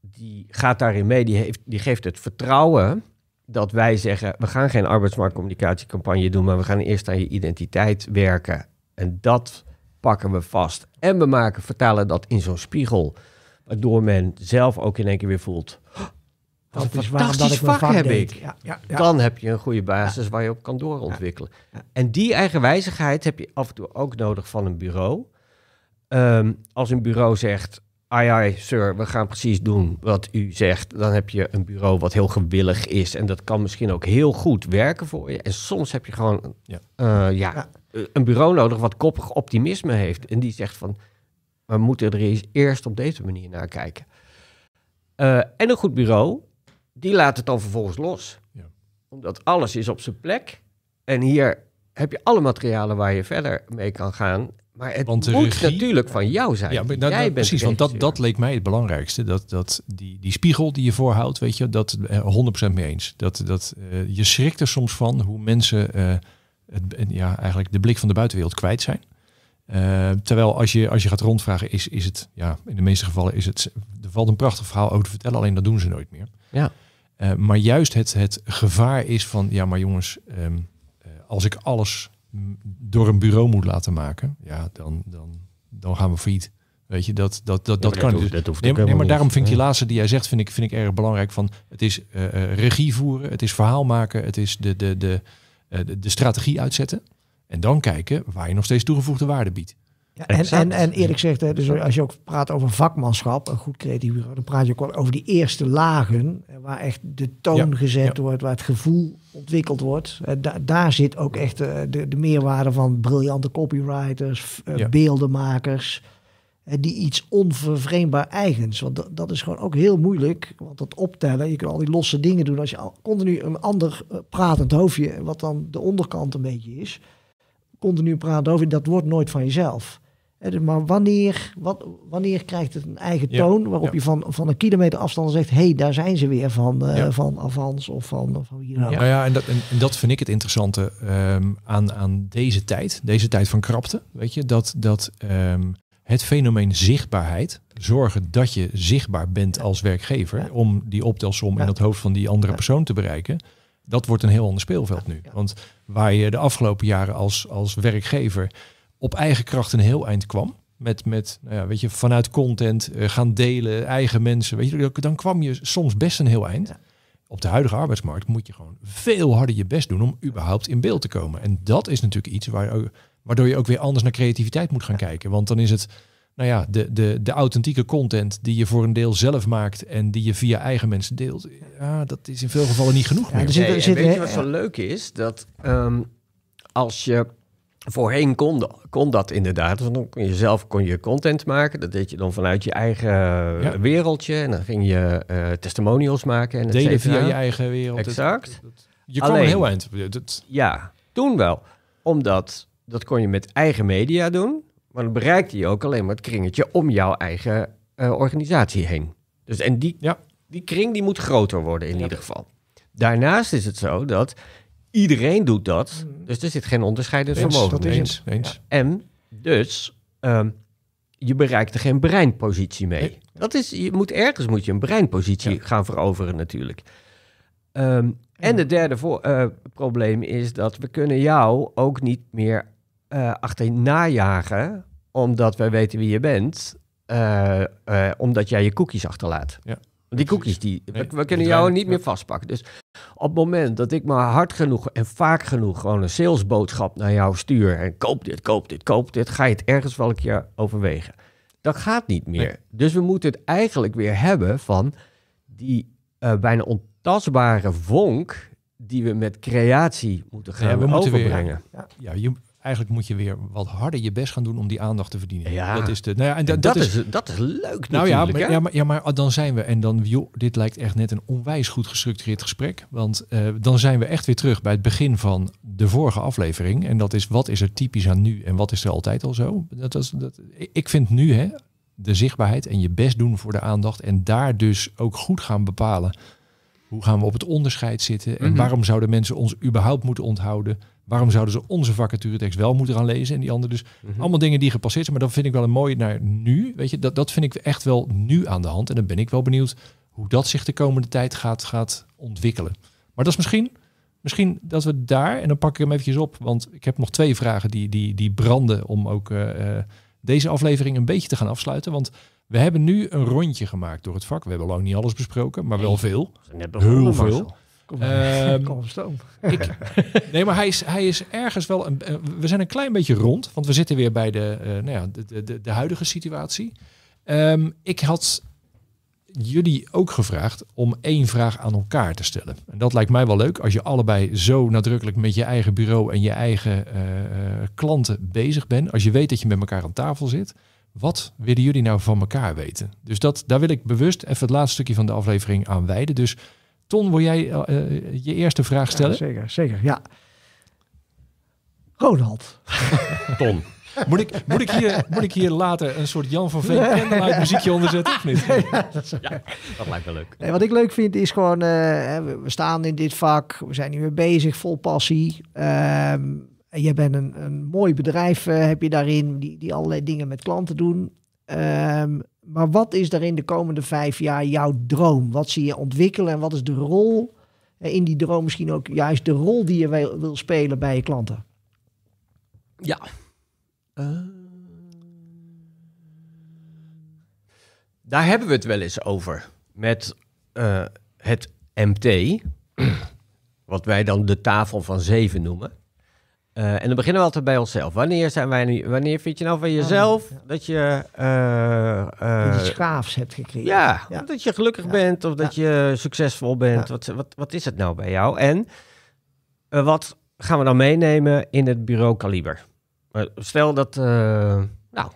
die gaat daarin mee, die, heeft, die geeft het vertrouwen dat wij zeggen, we gaan geen arbeidsmarktcommunicatiecampagne doen, maar we gaan eerst aan je identiteit werken. En dat pakken we vast. En we maken, vertalen dat in zo'n spiegel. Waardoor men zelf ook in één keer weer voelt... wat dat is waar dat vak, vak, heb Dan heb je een goede basis waar je op kan doorontwikkelen. En die eigenwijzigheid heb je af en toe ook nodig van een bureau. Ehm, als een bureau zegt... Ai, sir, we gaan precies doen wat u zegt. Dan heb je een bureau wat heel gewillig is. En dat kan misschien ook heel goed werken voor je. En soms heb je gewoon... ja eh, eh, een bureau nodig wat koppig optimisme heeft. En die zegt van, we moeten er eerst op deze manier naar kijken. Eh, en een goed bureau, die laat het dan vervolgens los. Ja. Omdat alles is op zijn plek. En hier heb je alle materialen waar je verder mee kan gaan. Maar het moet natuurlijk van jou zijn. Ja, maar, precies, want dat, dat leek mij het belangrijkste. Dat, dat die, die spiegel die je voorhoudt, weet je, dat 100% eh, mee eens. Dat, dat, je schrikt er soms van hoe mensen het, ja, eigenlijk de blik van de buitenwereld kwijt zijn. Eh, terwijl als je, als je gaat rondvragen, is, is het, ja, in de meeste gevallen is het, er valt een prachtig verhaal over te vertellen, alleen dat doen ze nooit meer. Ja. Eh, maar juist het, het gevaar is van, ja, maar jongens, ehm, eh, als ik alles door een bureau moet laten maken, ja, dan, dan, dan gaan we failliet. Weet je, dat, dat, dat, dat, kan. Dus- hoeft, nee, maar daarom vind ik die laatste die jij zegt, vind ik, vind ik erg belangrijk. Van, het is regie voeren, het is verhaal maken, het is de, de, de, eh, de, strategie uitzetten. En dan kijken waar je nog steeds toegevoegde waarde biedt. Ja, en, en, en Erik zegt, dus als je ook praat over vakmanschap, een goed creatief bureau, dan praat je ook wel over die eerste lagen, waar echt de toon gezet wordt, waar het gevoel ontwikkeld wordt. daar zit ook echt eh, de, de meerwaarde van briljante copywriters, eh, beeldenmakers, die iets onvervreembaar eigens. Want dat, is gewoon ook heel moeilijk. Want dat optellen, je kunt al die losse dingen doen. Als je al, continu een ander eh, pratend hoofdje, wat dan de onderkant een beetje is. Continu pratend hoofdje, dat wordt nooit van jezelf. Dus maar wanneer, wat, wanneer krijgt het een eigen toon waarop je van, van een kilometer afstand zegt: hé, hey, daar zijn ze weer van, eh, van Avans of van, van hier. Ja, nou ja en, dat, en, dat vind ik het interessante ehm, aan, aan deze tijd, deze tijd van krapte. Weet je, dat, dat ehm, het fenomeen zichtbaarheid. Zorgen dat je zichtbaar bent als werkgever om die optelsom in het hoofd van die andere persoon te bereiken. Dat wordt een heel ander speelveld nu. Want waar je de afgelopen jaren als, als werkgever op eigen kracht een heel eind kwam. Met, met nou ja, weet je, vanuit content eh, gaan delen, eigen mensen. Weet je, dan kwam je soms best een heel eind. Op de huidige arbeidsmarkt moet je gewoon veel harder je best doen om überhaupt in beeld te komen. En dat is natuurlijk iets waar Waardoor je ook weer anders naar creativiteit moet gaan kijken. Want dan is het, nou ja, de, de, de authentieke content die je voor een deel zelf maakt en die je via eigen mensen deelt. Ja, dat is in veel gevallen niet genoeg. weet je wat zo leuk is? Dat ehm, als je voorheen kon, kon dat inderdaad. Want dan kon je zelf kon je content maken. Dat deed je dan vanuit je eigen wereldje. En dan ging je eh, testimonials maken. En Deden via je eigen wereld. Exact. je kwam Alleen, een heel eind. ja, toen wel. Omdat dat kon je met eigen media doen. Maar dan bereikte je ook alleen maar het kringetje om jouw eigen eh, organisatie heen. Dus en die, ja. die kring die moet groter worden in ieder geval. Daarnaast is het zo dat iedereen doet dat. Mm. Dus er zit geen onderscheidend vermogen. eens, eens. En dus ehm, je bereikt er geen breinpositie mee. Dat is, je moet ergens moet je een breinpositie gaan veroveren natuurlijk. Ehm, en het derde voor, eh, probleem is dat we kunnen jou ook niet meer uh, achter najagen, omdat wij weten wie je bent, eh, eh, omdat jij je cookies achterlaat. Ja, die cookies, die, we, kunnen jou niet meer vastpakken. Dus op het moment dat ik maar hard genoeg en vaak genoeg gewoon een salesboodschap naar jou stuur en koop dit, koop dit, koop dit, ga je het ergens wel een keer overwegen. Dat gaat niet meer. Dus we moeten het eigenlijk weer hebben van die bijna ontastbare vonk die we met creatie moeten gaan overbrengen. Moeten weer, ja, ja, eigenlijk moet je weer wat harder je best gaan doen om die aandacht te verdienen. Ja, dat is de. Nou ja, en, dat, is, dat is leuk. Nou ja maar, ja, maar, ja, maar ah, dan zijn we en dan, joh, dit lijkt echt net een onwijs goed gestructureerd gesprek. Want eh, dan zijn we echt weer terug bij het begin van de vorige aflevering. En dat is wat is er typisch aan nu en wat is er altijd al zo? Dat, is, dat, ik vind nu hè, de zichtbaarheid en je best doen voor de aandacht en daar dus ook goed gaan bepalen. Hoe gaan we op het onderscheid zitten? En mhm. waarom zouden mensen ons überhaupt moeten onthouden? Waarom zouden ze onze vacaturetekst wel moeten gaan lezen en die andere dus? Mhm. Allemaal dingen die gepasseerd zijn, maar dat vind ik wel een mooie naar nu. Weet je, dat, dat vind ik echt wel nu aan de hand. En dan ben ik wel benieuwd hoe dat zich de komende tijd gaat, gaat ontwikkelen. Maar dat is misschien, misschien dat we daar, en dan pak ik hem eventjes op, want ik heb nog twee vragen die, die, die branden om ook eh, eh, deze aflevering een beetje te gaan afsluiten. Want we hebben nu een rondje gemaakt door het vak. We hebben lang niet alles besproken, maar wel veel. Heel veel. Kom, um, kom stoom. Ik, nee, maar hij is, hij is ergens wel... Een, we zijn een klein beetje rond, want we zitten weer bij de, eh, nou ja, de, de, de, huidige situatie. Ehm, ik had jullie ook gevraagd om één vraag aan elkaar te stellen. En dat lijkt mij wel leuk als je allebei zo nadrukkelijk met je eigen bureau en je eigen eh, eh, klanten bezig bent. Als je weet dat je met elkaar aan tafel zit. Wat willen jullie nou van elkaar weten? Dus dat, daar wil ik bewust even het laatste stukje van de aflevering aan wijden. Dus Ton, wil jij eh, eh, je eerste vraag stellen? zeker, zeker, ja. Ronald. Ton. Moet ik, moet, ik hier, moet ik hier later een soort Jan van Veen candlelight muziekje onderzetten of niet? ja, dat, lijkt me leuk. wat ik leuk vind is gewoon, eh, we, we staan in dit vak, we zijn hier bezig, vol passie. Ehm, je bent een, een mooi bedrijf, heb je daarin, die, die allerlei dingen met klanten doen. Ehm, maar wat is er in de komende vijf jaar jouw droom? Wat zie je ontwikkelen en wat is de rol eh, in die droom misschien ook juist de rol die je wil, spelen bij je klanten? Ja. Eh, daar hebben we het wel eens over met eh, het MT, wat wij dan de tafel van zeven noemen. Eh, en dan beginnen we altijd bij onszelf. Wanneer, zijn wij nu, wanneer vind je nou van oh, jezelf dat je... Uh, uh, iets hebt gekregen. Ja, dat je gelukkig bent of dat je succesvol bent. Wat, wat, wat is het nou bij jou? En eh, wat gaan we dan meenemen in het bureau kaliber? Eh, stel dat, nou,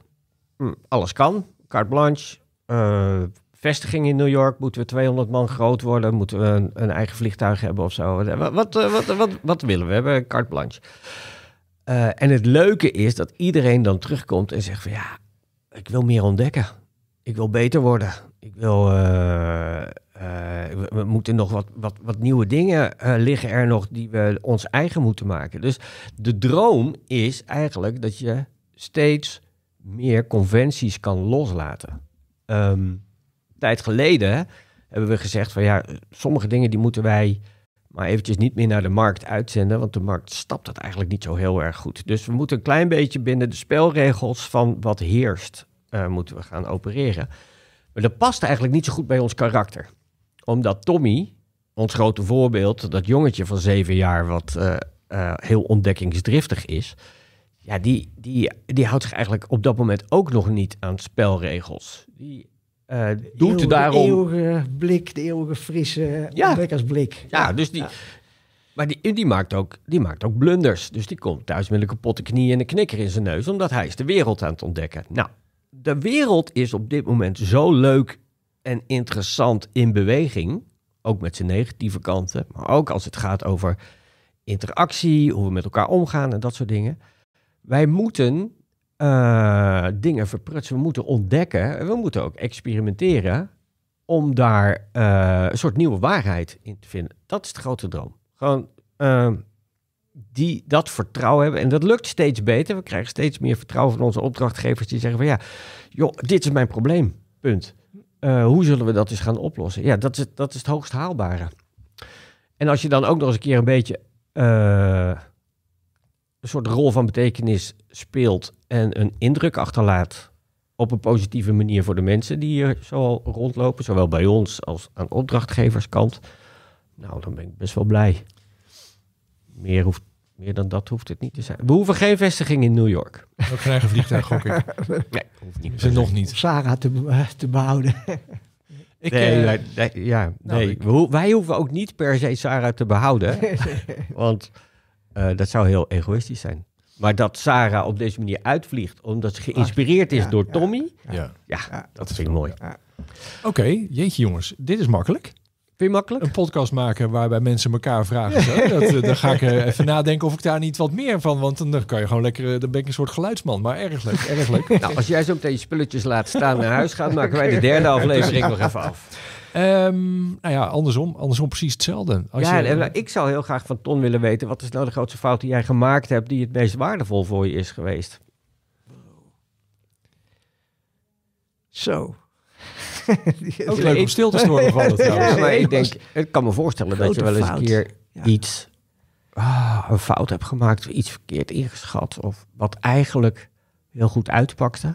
hm, alles kan. Carte blanche, vestiging in New York, moeten we 200 man groot worden, moeten we een, eigen vliegtuig hebben of zo. Eh, wat, eh, wat, wat, wat, willen we? We hebben een carte blanche. Eh, en het leuke is dat iedereen dan terugkomt en zegt van ja, ik wil meer ontdekken. Ik wil beter worden. Ik wil, we, moeten nog wat, wat, wat nieuwe dingen liggen er nog die we ons eigen moeten maken. Dus de droom is eigenlijk dat je steeds meer conventies kan loslaten. Ehm, tijd geleden hebben we gezegd van ja, sommige dingen die moeten wij maar eventjes niet meer naar de markt uitzenden, want de markt stapt dat eigenlijk niet zo heel erg goed. Dus we moeten een klein beetje binnen de spelregels van wat heerst, eh, moeten we gaan opereren. Maar dat past eigenlijk niet zo goed bij ons karakter. Omdat Tommy, ons grote voorbeeld, dat jongetje van zeven jaar wat eh, eh, heel ontdekkingsdriftig is, ja, die, die, die houdt zich eigenlijk op dat moment ook nog niet aan spelregels. Die uh, doet daarom... De eeuwige blik, de eeuwige frisse ja. blik. Ja, dus die... Maar die, die, maakt ook, die maakt ook blunders. Dus die komt thuis met een kapotte knie en een knikker in zijn neus... omdat hij is de wereld aan het ontdekken. Nou, de wereld is op dit moment zo leuk en interessant in beweging... ook met zijn negatieve kanten... maar ook als het gaat over interactie, hoe we met elkaar omgaan en dat soort dingen... Wij moeten eh, dingen verprutsen. We moeten ontdekken. We moeten ook experimenteren om daar eh, een soort nieuwe waarheid in te vinden. Dat is de grote droom. Gewoon ehm, die, dat vertrouwen hebben. En dat lukt steeds beter. We krijgen steeds meer vertrouwen van onze opdrachtgevers die zeggen van ja, joh, dit is mijn probleem. Punt. Eh, hoe zullen we dat eens gaan oplossen? Ja, dat is, dat is het hoogst haalbare. En als je dan ook nog eens een keer een beetje een soort rol van betekenis speelt en een indruk achterlaat op een positieve manier voor de mensen die hier zoal rondlopen, zowel bij ons als aan opdrachtgeverskant, nou, dan ben ik best wel blij. Meer, hoeft, meer dan dat hoeft het niet te zijn. We hoeven geen vestiging in New York. We krijgen vliegtuig, gok ik. Nee, hoeft niet. Ze nog niet. Sarah te, eh, te behouden. nee, eh, wij, ja, nou, nee. wij hoeven ook niet per se Sarah te behouden. want eh, dat zou heel egoïstisch zijn. Maar dat Sarah op deze manier uitvliegt omdat ze geïnspireerd is door Tommy, ja, ja, dat vind ik mooi. Oké, jeetje jongens, dit is makkelijk. Vind je makkelijk? Een podcast maken waarbij mensen elkaar vragen. Zo. Dat, eh, dan ga ik eh, even nadenken of ik daar niet wat meer van. Want dan kan je gewoon lekker. Eh, dan ben ik een soort geluidsman. Maar erg leuk. Erg leuk. Nou, als jij zo meteen je spulletjes laat staan naar huis gaat, maken wij de derde aflevering nog even af. Ehm, nou ja, andersom, andersom precies hetzelfde. Als ja, eh, ik zou heel graag van Ton willen weten... wat is nou de grootste fout die jij gemaakt hebt... die het meest waardevol voor je is geweest? Zo. Ook leuk om stil te storen van het. Ja, maar ik denk, ik kan me voorstellen dat je wel eens een keer iets... Ah, een fout hebt gemaakt, iets verkeerd ingeschat... of wat eigenlijk heel goed uitpakte...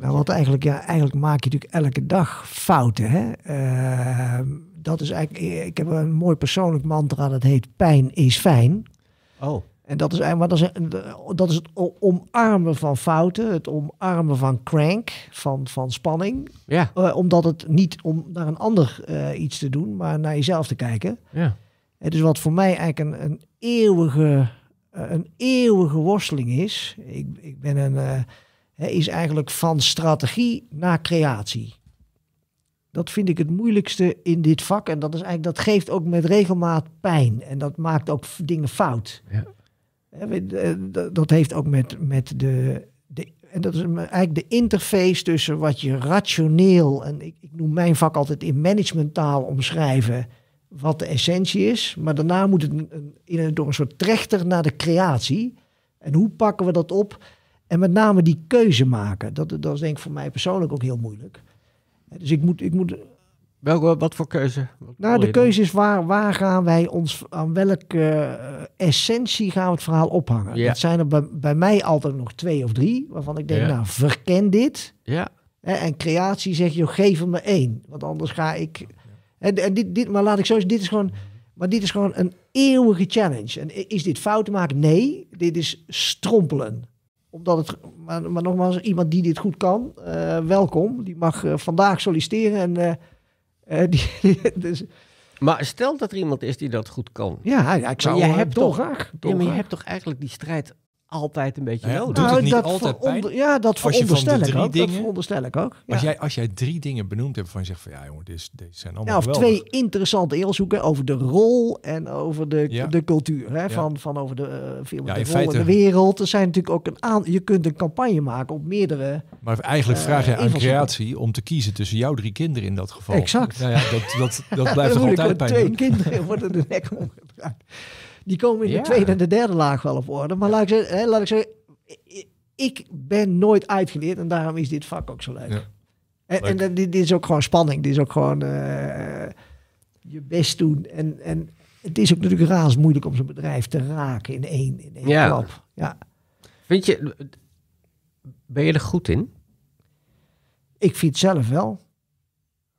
Ja, want eigenlijk, ja, eigenlijk maak je natuurlijk elke dag fouten. Hè? Ehm, dat is eigenlijk, eh, ik heb een mooi persoonlijk mantra, dat heet pijn is fijn. Oh. En dat is eigenlijk, maar is, dat is het omarmen van fouten, het omarmen van crank, van, van spanning. Ja. Eh, omdat het niet om naar een ander eh, iets te doen, maar naar jezelf te kijken. Ja. het dus wat voor mij eigenlijk een, een eeuwige, een eeuwige worsteling is. Ik, ik ben een is eigenlijk van strategie naar creatie. Dat vind ik het moeilijkste in dit vak. En dat, is eigenlijk, dat geeft ook met regelmaat pijn. En dat maakt ook dingen fout. Ja. Eh, dat heeft ook met, met de, de, En dat is eigenlijk de interface tussen wat je rationeel. En ik, ik noem mijn vak altijd in managementtaal omschrijven. wat de essentie is. Maar daarna moet het in, een door een soort trechter naar de creatie. En hoe pakken we dat op? En met name die keuze maken, dat, dat is denk ik voor mij persoonlijk ook heel moeilijk. Dus ik moet, ik moet Welke, wat voor keuze? nou, de keuze is waar, waar gaan wij ons, aan welke eh, essentie gaan we het verhaal ophangen? Dat zijn er bij, mij altijd nog twee of drie, waarvan ik denk, nou, verken dit. Ja. En, en creatie zeg je, geef hem maar één, want anders ga ik... En, dit, dit, maar laat ik zo dit is gewoon... Maar dit is gewoon een eeuwige challenge. En is dit fout maken? Nee, dit is strompelen omdat het, maar, nogmaals, iemand die dit goed kan, eh, welkom. Die mag eh, vandaag solliciteren. En, eh, dus- Maar stel dat er iemand is die dat goed kan. Ja, ik zou je hebt toch graag. ja, maar je hebt toch eigenlijk die strijd altijd een beetje nodig. Ja, het nou, niet dat altijd pijn? Ja, dat veronderstel ik ook. dat ook. Ja. Als, jij, als jij drie dingen benoemd hebt van je zegt van ja jongen, dit, dit zijn allemaal Of twee interessante eelzoeken, over de rol en over de, de cultuur. Hè, van, van over de, film, eh, de in de wereld. Er zijn natuurlijk ook een aan... Je kunt een campagne maken op meerdere... Maar eigenlijk eh, vraag je aan creatie om te kiezen tussen jouw drie kinderen in dat geval. Exact. Nou ja, dat, dat, blijft er altijd bij. Twee kinderen worden de nek omgedraaid. Die komen in de tweede en de derde laag wel op orde. Maar laat ik zeggen, laat ik zeggen ik ben nooit uitgeleerd en daarom is dit vak ook zo leuk. Ja. En, en dit, is ook gewoon spanning. Dit is ook gewoon eh, je best doen. En, en het is ook natuurlijk raas moeilijk om zo'n bedrijf te raken in één, in één ja. klap. Ja. Vind je, ben je er goed in? Ik vind het zelf wel.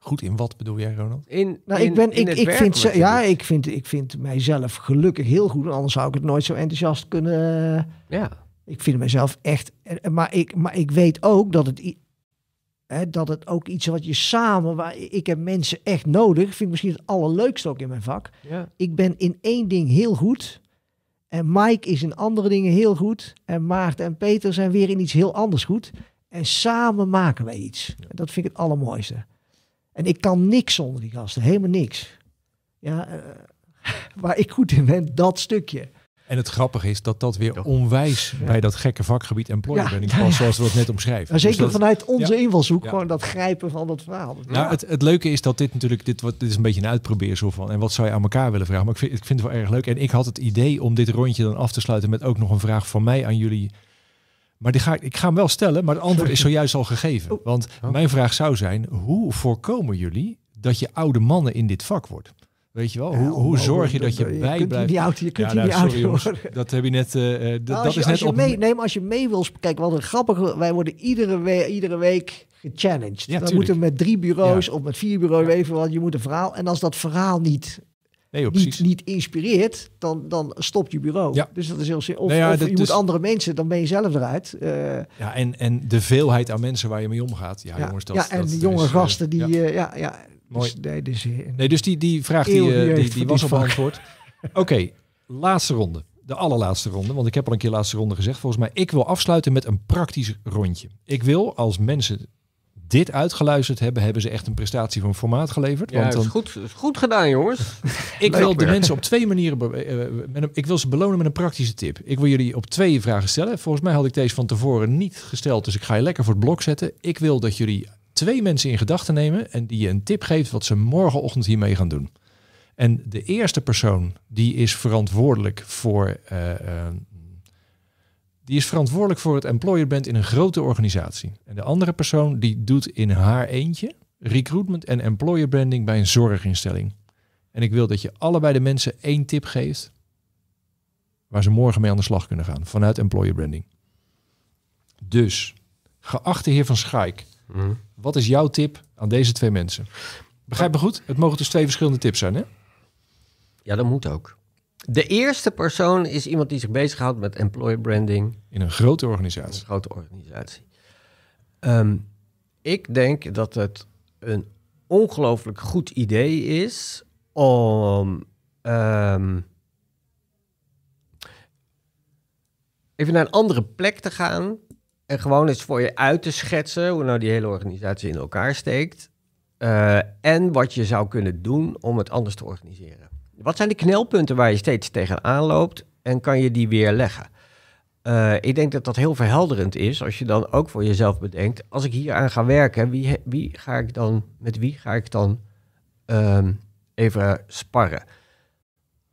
Goed in wat bedoel jij, Ronald? In, nou, ik ben, ik, ik vind, ze, ja, ik vind, ik vind mijzelf gelukkig heel goed. Anders zou ik het nooit zo enthousiast kunnen. Ja. Ik vind mezelf echt. Maar ik, maar ik weet ook dat het, hè, dat het ook iets wat je samen. Waar, ik heb mensen echt nodig. Vind ik misschien het allerleukste ook in mijn vak. Ja. Ik ben in één ding heel goed. En Mike is in andere dingen heel goed. En Maarten en Peter zijn weer in iets heel anders goed. En samen maken we iets. Dat vind ik het allermooiste. En ik kan niks zonder die gasten, helemaal niks. Ja, uh, waar ik goed in ben, dat stukje. En het grappige is dat dat weer onwijs bij dat gekke vakgebied employer branding ja. zoals we dat net omschrijven. Maar nou, dus zeker vanuit onze invalshoek, gewoon dat grijpen van dat verhaal. Nou, het, het leuke is dat dit natuurlijk, dit, wat, dit is een beetje een uitprobeersel van, en wat zou je aan elkaar willen vragen? Maar ik vind, ik vind het wel erg leuk. En ik had het idee om dit rondje dan af te sluiten met ook nog een vraag van mij aan jullie maar die ga ik, ik ga hem wel stellen, maar het antwoord is zojuist al gegeven. Oh. Want oh. mijn vraag zou zijn, hoe voorkomen jullie dat je oude mannen in dit vak wordt? Weet je wel, hoe, oh, zorg je dat je, je bij blijft? je kunt ja, die nou, Dat heb je net. Uh, dat, nou, dat is net op. Mee, nee, als je mee wil. Kijk, wat een grappige. Wij worden iedere, we iedere week gechallenged. we moeten met drie bureaus of met vier bureaus even wat. Je moet een verhaal. En als dat verhaal niet nee, niet, niet, inspireert, dan, dan stopt je bureau. Ja. Dus dat is heel simpel. Nou of, je dus moet andere mensen, dan ben je zelf eruit. Eh, ja, en, en de veelheid aan mensen waar je mee omgaat. Ja, jongens, dat, ja en de jonge eh, gasten die... Eh, ja, ja, Mooi. Dus, nee, dus, nee, dus die, die vraag die, die, die, die was al beantwoord. Oké, laatste ronde. De allerlaatste ronde, want ik heb al een keer laatste ronde gezegd. Volgens mij, ik wil afsluiten met een praktisch rondje. Ik wil als mensen dit uitgeluisterd hebben, hebben ze echt een prestatie van formaat geleverd. Ja, want dan, is goed, is goed gedaan, jongens. ik wil de mensen op twee manieren. Eh, eh, met ik wil ze belonen met een praktische tip. Ik wil jullie op twee vragen stellen. Volgens mij had ik deze van tevoren niet gesteld, dus ik ga je lekker voor het blok zetten. Ik wil dat jullie twee mensen in gedachten nemen en die je een tip geeft wat ze morgenochtend hiermee gaan doen. En de eerste persoon die is verantwoordelijk voor eh, die is verantwoordelijk voor het employer brand in een grote organisatie. En de andere persoon die doet in haar eentje recruitment en employer branding bij een zorginstelling. En ik wil dat je allebei de mensen één tip geeft waar ze morgen mee aan de slag kunnen gaan vanuit employer branding. Dus, geachte heer Van Schaik, mhm. wat is jouw tip aan deze twee mensen? Begrijp me goed, het mogen dus twee verschillende tips zijn, hè? Ja, dat moet ook. De eerste persoon is iemand die zich bezighoudt met employer branding. In een grote organisatie. een grote organisatie. Ehm, ik denk dat het een ongelooflijk goed idee is om. Ehm, even naar een andere plek te gaan. En gewoon eens voor je uit te schetsen hoe nou die hele organisatie in elkaar steekt. Eh, en wat je zou kunnen doen om het anders te organiseren. Wat zijn de knelpunten waar je steeds tegenaan loopt en kan je die weer leggen? Eh, ik denk dat dat heel verhelderend is als je dan ook voor jezelf bedenkt: als ik hier aan ga werken, wie, wie ga ik dan, met wie ga ik dan ehm, even sparren?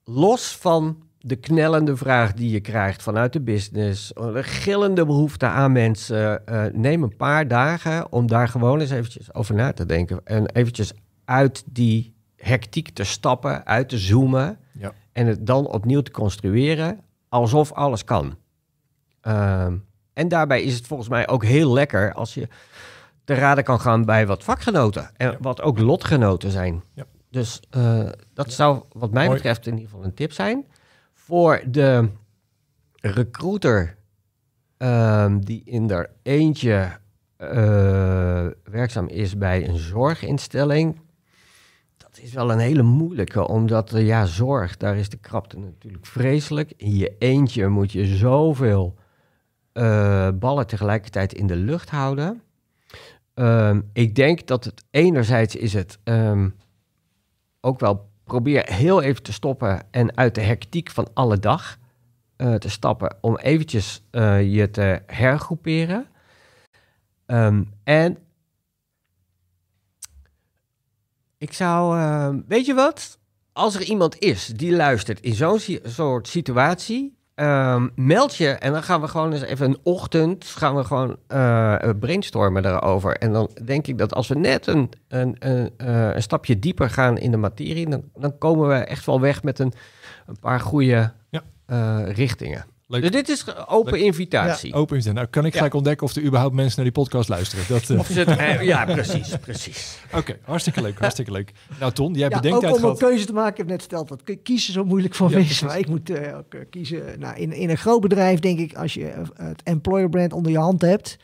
Los van de knellende vraag die je krijgt vanuit de business, de gillende behoefte aan mensen, eh, neem een paar dagen om daar gewoon eens eventjes over na te denken en eventjes uit die hectiek te stappen, uit te zoomen en het dan opnieuw te construeren alsof alles kan. Ehm, en daarbij is het volgens mij ook heel lekker als je te raden kan gaan bij wat vakgenoten en wat ook lotgenoten zijn. Ja. Dus eh, dat zou wat mij betreft in ieder geval een tip zijn voor de recruiter ehm, die in er eentje eh, werkzaam is bij een zorginstelling het is wel een hele moeilijke, omdat ja, zorg, daar is de krapte natuurlijk vreselijk. In je eentje moet je zoveel eh, ballen tegelijkertijd in de lucht houden. Ehm, ik denk dat het enerzijds is het ehm, ook wel probeer heel even te stoppen en uit de hectiek van alle dag eh, te stappen om eventjes eh, je te hergroeperen. Ehm, en Ik zou, ehm, weet je wat? Als er iemand is die luistert in zo'n soort situatie, ehm, meld je en dan gaan we gewoon eens even een ochtend gaan we gewoon eh, eh, brainstormen daarover. En dan denk ik dat als we net een, een, een, eh, een stapje dieper gaan in de materie, dan, dan komen we echt wel weg met een, een paar goede ja. richtingen. Dus dit is open invitatie. Ja, open invitatie. Nou, kan ik gelijk ik ontdekken of er überhaupt mensen naar die podcast luisteren. Dat, uh... ja, precies, precies. Oké, hartstikke leuk, hartstikke leuk. Nou, Ton, jij ja, bedenkt ook om een keuze te maken. Ik heb net verteld dat kiezen zo moeilijk voor ja, Maar ik moet eh, ook kiezen. Nou, in, in een groot bedrijf denk ik, als je het employer brand onder je hand hebt,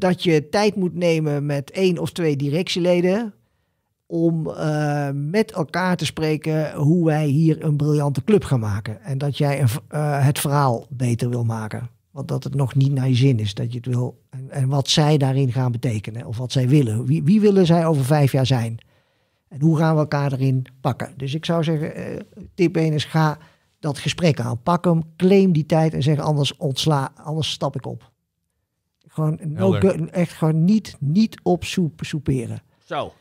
dat je tijd moet nemen met één of twee directieleden om eh, met elkaar te spreken hoe wij hier een briljante club gaan maken. En dat jij een, eh, het verhaal beter wil maken. Want dat het nog niet naar je zin is. Dat je het wil, en, en wat zij daarin gaan betekenen. Of wat zij willen. Wie, wie, willen zij over vijf jaar zijn? En hoe gaan we elkaar erin pakken? Dus ik zou zeggen, eh, tip 1 is ga dat gesprek aanpakken, claim die tijd en zeg anders ontsla, anders stap ik op. Gewoon, echt gewoon niet, niet op soeperen. Zo.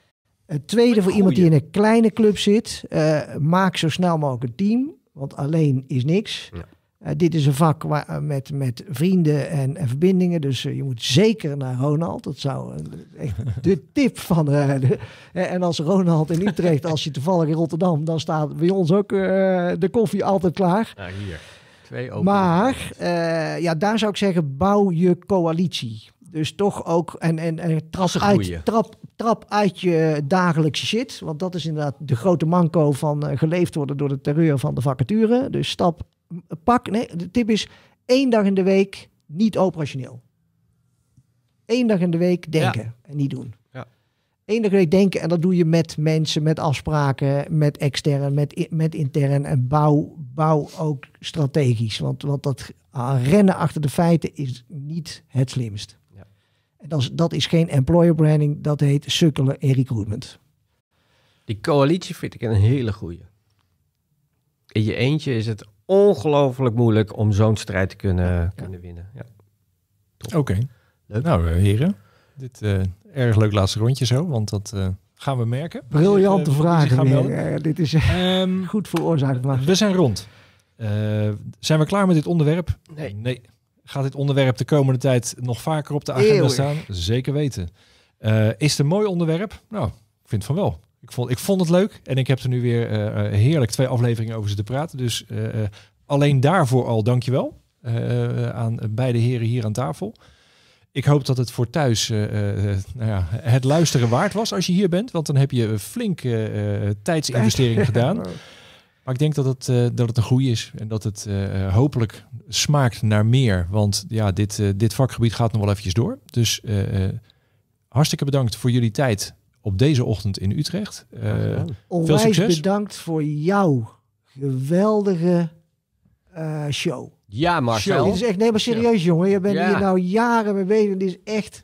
Het tweede voor iemand die in een kleine club zit, eh, maak zo snel mogelijk een team. Want alleen is niks. Ja. Eh, dit is een vak eh, met, met vrienden en, verbindingen. Dus je moet zeker naar Ronald. Dat zou de tip van. De, en als Ronald in Utrecht, als je toevallig in Rotterdam, dan staat bij ons ook de koffie altijd klaar. Ja, hier. Twee open. Maar ja, daar zou ik zeggen: bouw je coalitie. Dus toch ook, en, en, en trap, uit, trap, trap uit je dagelijkse shit. Want dat is inderdaad de grote manco van eh, geleefd worden door de terreur van de vacature. Dus stap, pak, nee, de tip is één dag in de week niet operationeel. Eén dag in de week denken en niet doen. Eén dag in de week denken en dat doe je met mensen, met afspraken, met extern, met, met intern. En bouw, bouw ook strategisch, want, want dat ah, rennen achter de feiten is niet het slimst dat is, dat is geen employer branding, dat heet sukkelen in recruitment. Die coalitie vind ik een hele goede. In je eentje is het ongelooflijk moeilijk om zo'n strijd te kunnen, kunnen winnen. Ja. Oké. Nou, eh, heren. Dit eh, erg leuk laatste rondje zo, want dat eh, gaan we merken. Briljante vragen Uh, dit is ehm, goed veroorzaakt. We zijn rond. zijn we klaar met dit onderwerp? Nee. Nee. Gaat dit onderwerp de komende tijd nog vaker op de agenda staan? Zeker weten. Eh, is het een mooi onderwerp? Nou, ik vind van wel. Ik vond, ik vond het leuk en ik heb er nu weer eh, eh, heerlijk twee afleveringen over zitten praten. Dus alleen daarvoor al dankjewel aan beide heren hier aan tafel. Ik hoop dat het voor thuis nou ja, het luisteren waard was als je hier bent. Want dan heb je flink tijdsinvestering gedaan. Maar ik denk dat het, eh, dat het een groei is en dat het eh, eh, hopelijk smaakt naar meer. Want ja, dit, dit vakgebied gaat nog wel eventjes door. Dus hartstikke bedankt voor jullie tijd op deze ochtend in Utrecht. veel succes. bedankt voor jouw geweldige show. Ja, Marcel. Show. Dit is echt, nee maar serieus jongen, je bent hier nou jaren mee bezig. Dit is echt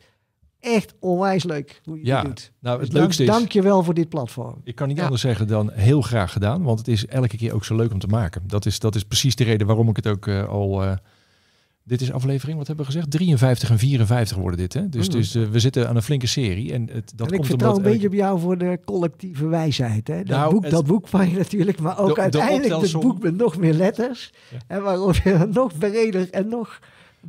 echt onwijs leuk hoe je ja, dit doet. Nou, het dus leukste is... Dank je wel voor dit platform. Ik kan niet anders zeggen dan heel graag gedaan. Want het is elke keer ook zo leuk om te maken. Dat is, dat is precies de reden waarom ik het ook eh, al... Eh, dit is aflevering, wat hebben we gezegd? 53 en 54 worden dit. Hè? Dus, mm. dus eh, we zitten aan een flinke serie. En, het, dat en ik komt vertrouw een beetje op jou voor de collectieve wijsheid. Hè? Dat, nou, boek, dat boek van je natuurlijk, maar ook uiteindelijk het boek met nog meer letters. En waarom je nog breder en nog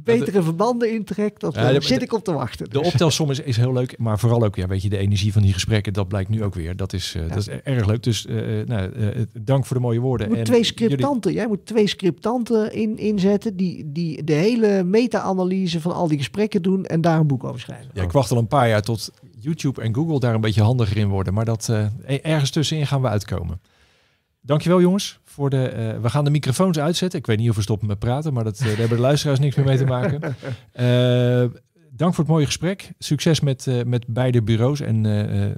betere verbanden intrekt. Dat eh, zit ik op te wachten. De dus. optelsom is, is heel leuk, maar vooral ook ja, weet je, de energie van die gesprekken, dat blijkt nu ook weer. Dat is, eh, dat is erg leuk. Dus eh, nou, dank voor de mooie woorden. Je moet twee scriptanten, jij moet twee scriptanten in, inzetten die, die de hele meta-analyse van al die gesprekken doen en daar een boek over schrijven. Ja, ik wacht al een paar jaar tot YouTube en Google daar een beetje handiger in worden. Maar dat e-, ergens tussenin gaan we uitkomen. Dankjewel jongens voor de. Eh, we gaan de microfoons uitzetten. Ik weet niet of we stoppen met praten, maar dat, eh, daar hebben de luisteraars niks meer mee te maken. Eh, dank voor het mooie gesprek. Succes met, met beide bureaus. En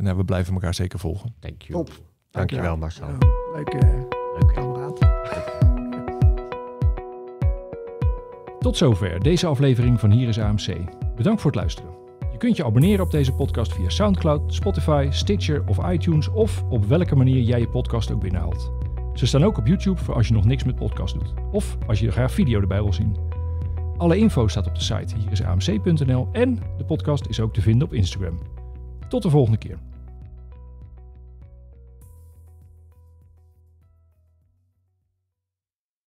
nou, we blijven elkaar zeker volgen. Dank je Top. Dankjewel, Marcel. wel, leuk, leuk kameraad. Tot zover deze aflevering van Hier is AMC. Bedankt voor het luisteren. Je kunt je abonneren op deze podcast via SoundCloud, Spotify, Stitcher of iTunes of op welke manier jij je podcast ook binnenhaalt. Ze staan ook op YouTube voor als je nog niks met podcast doet. Of als je graag video erbij wil zien. Alle info staat op de site. Hier is amc.nl en de podcast is ook te vinden op Instagram. Tot de volgende keer.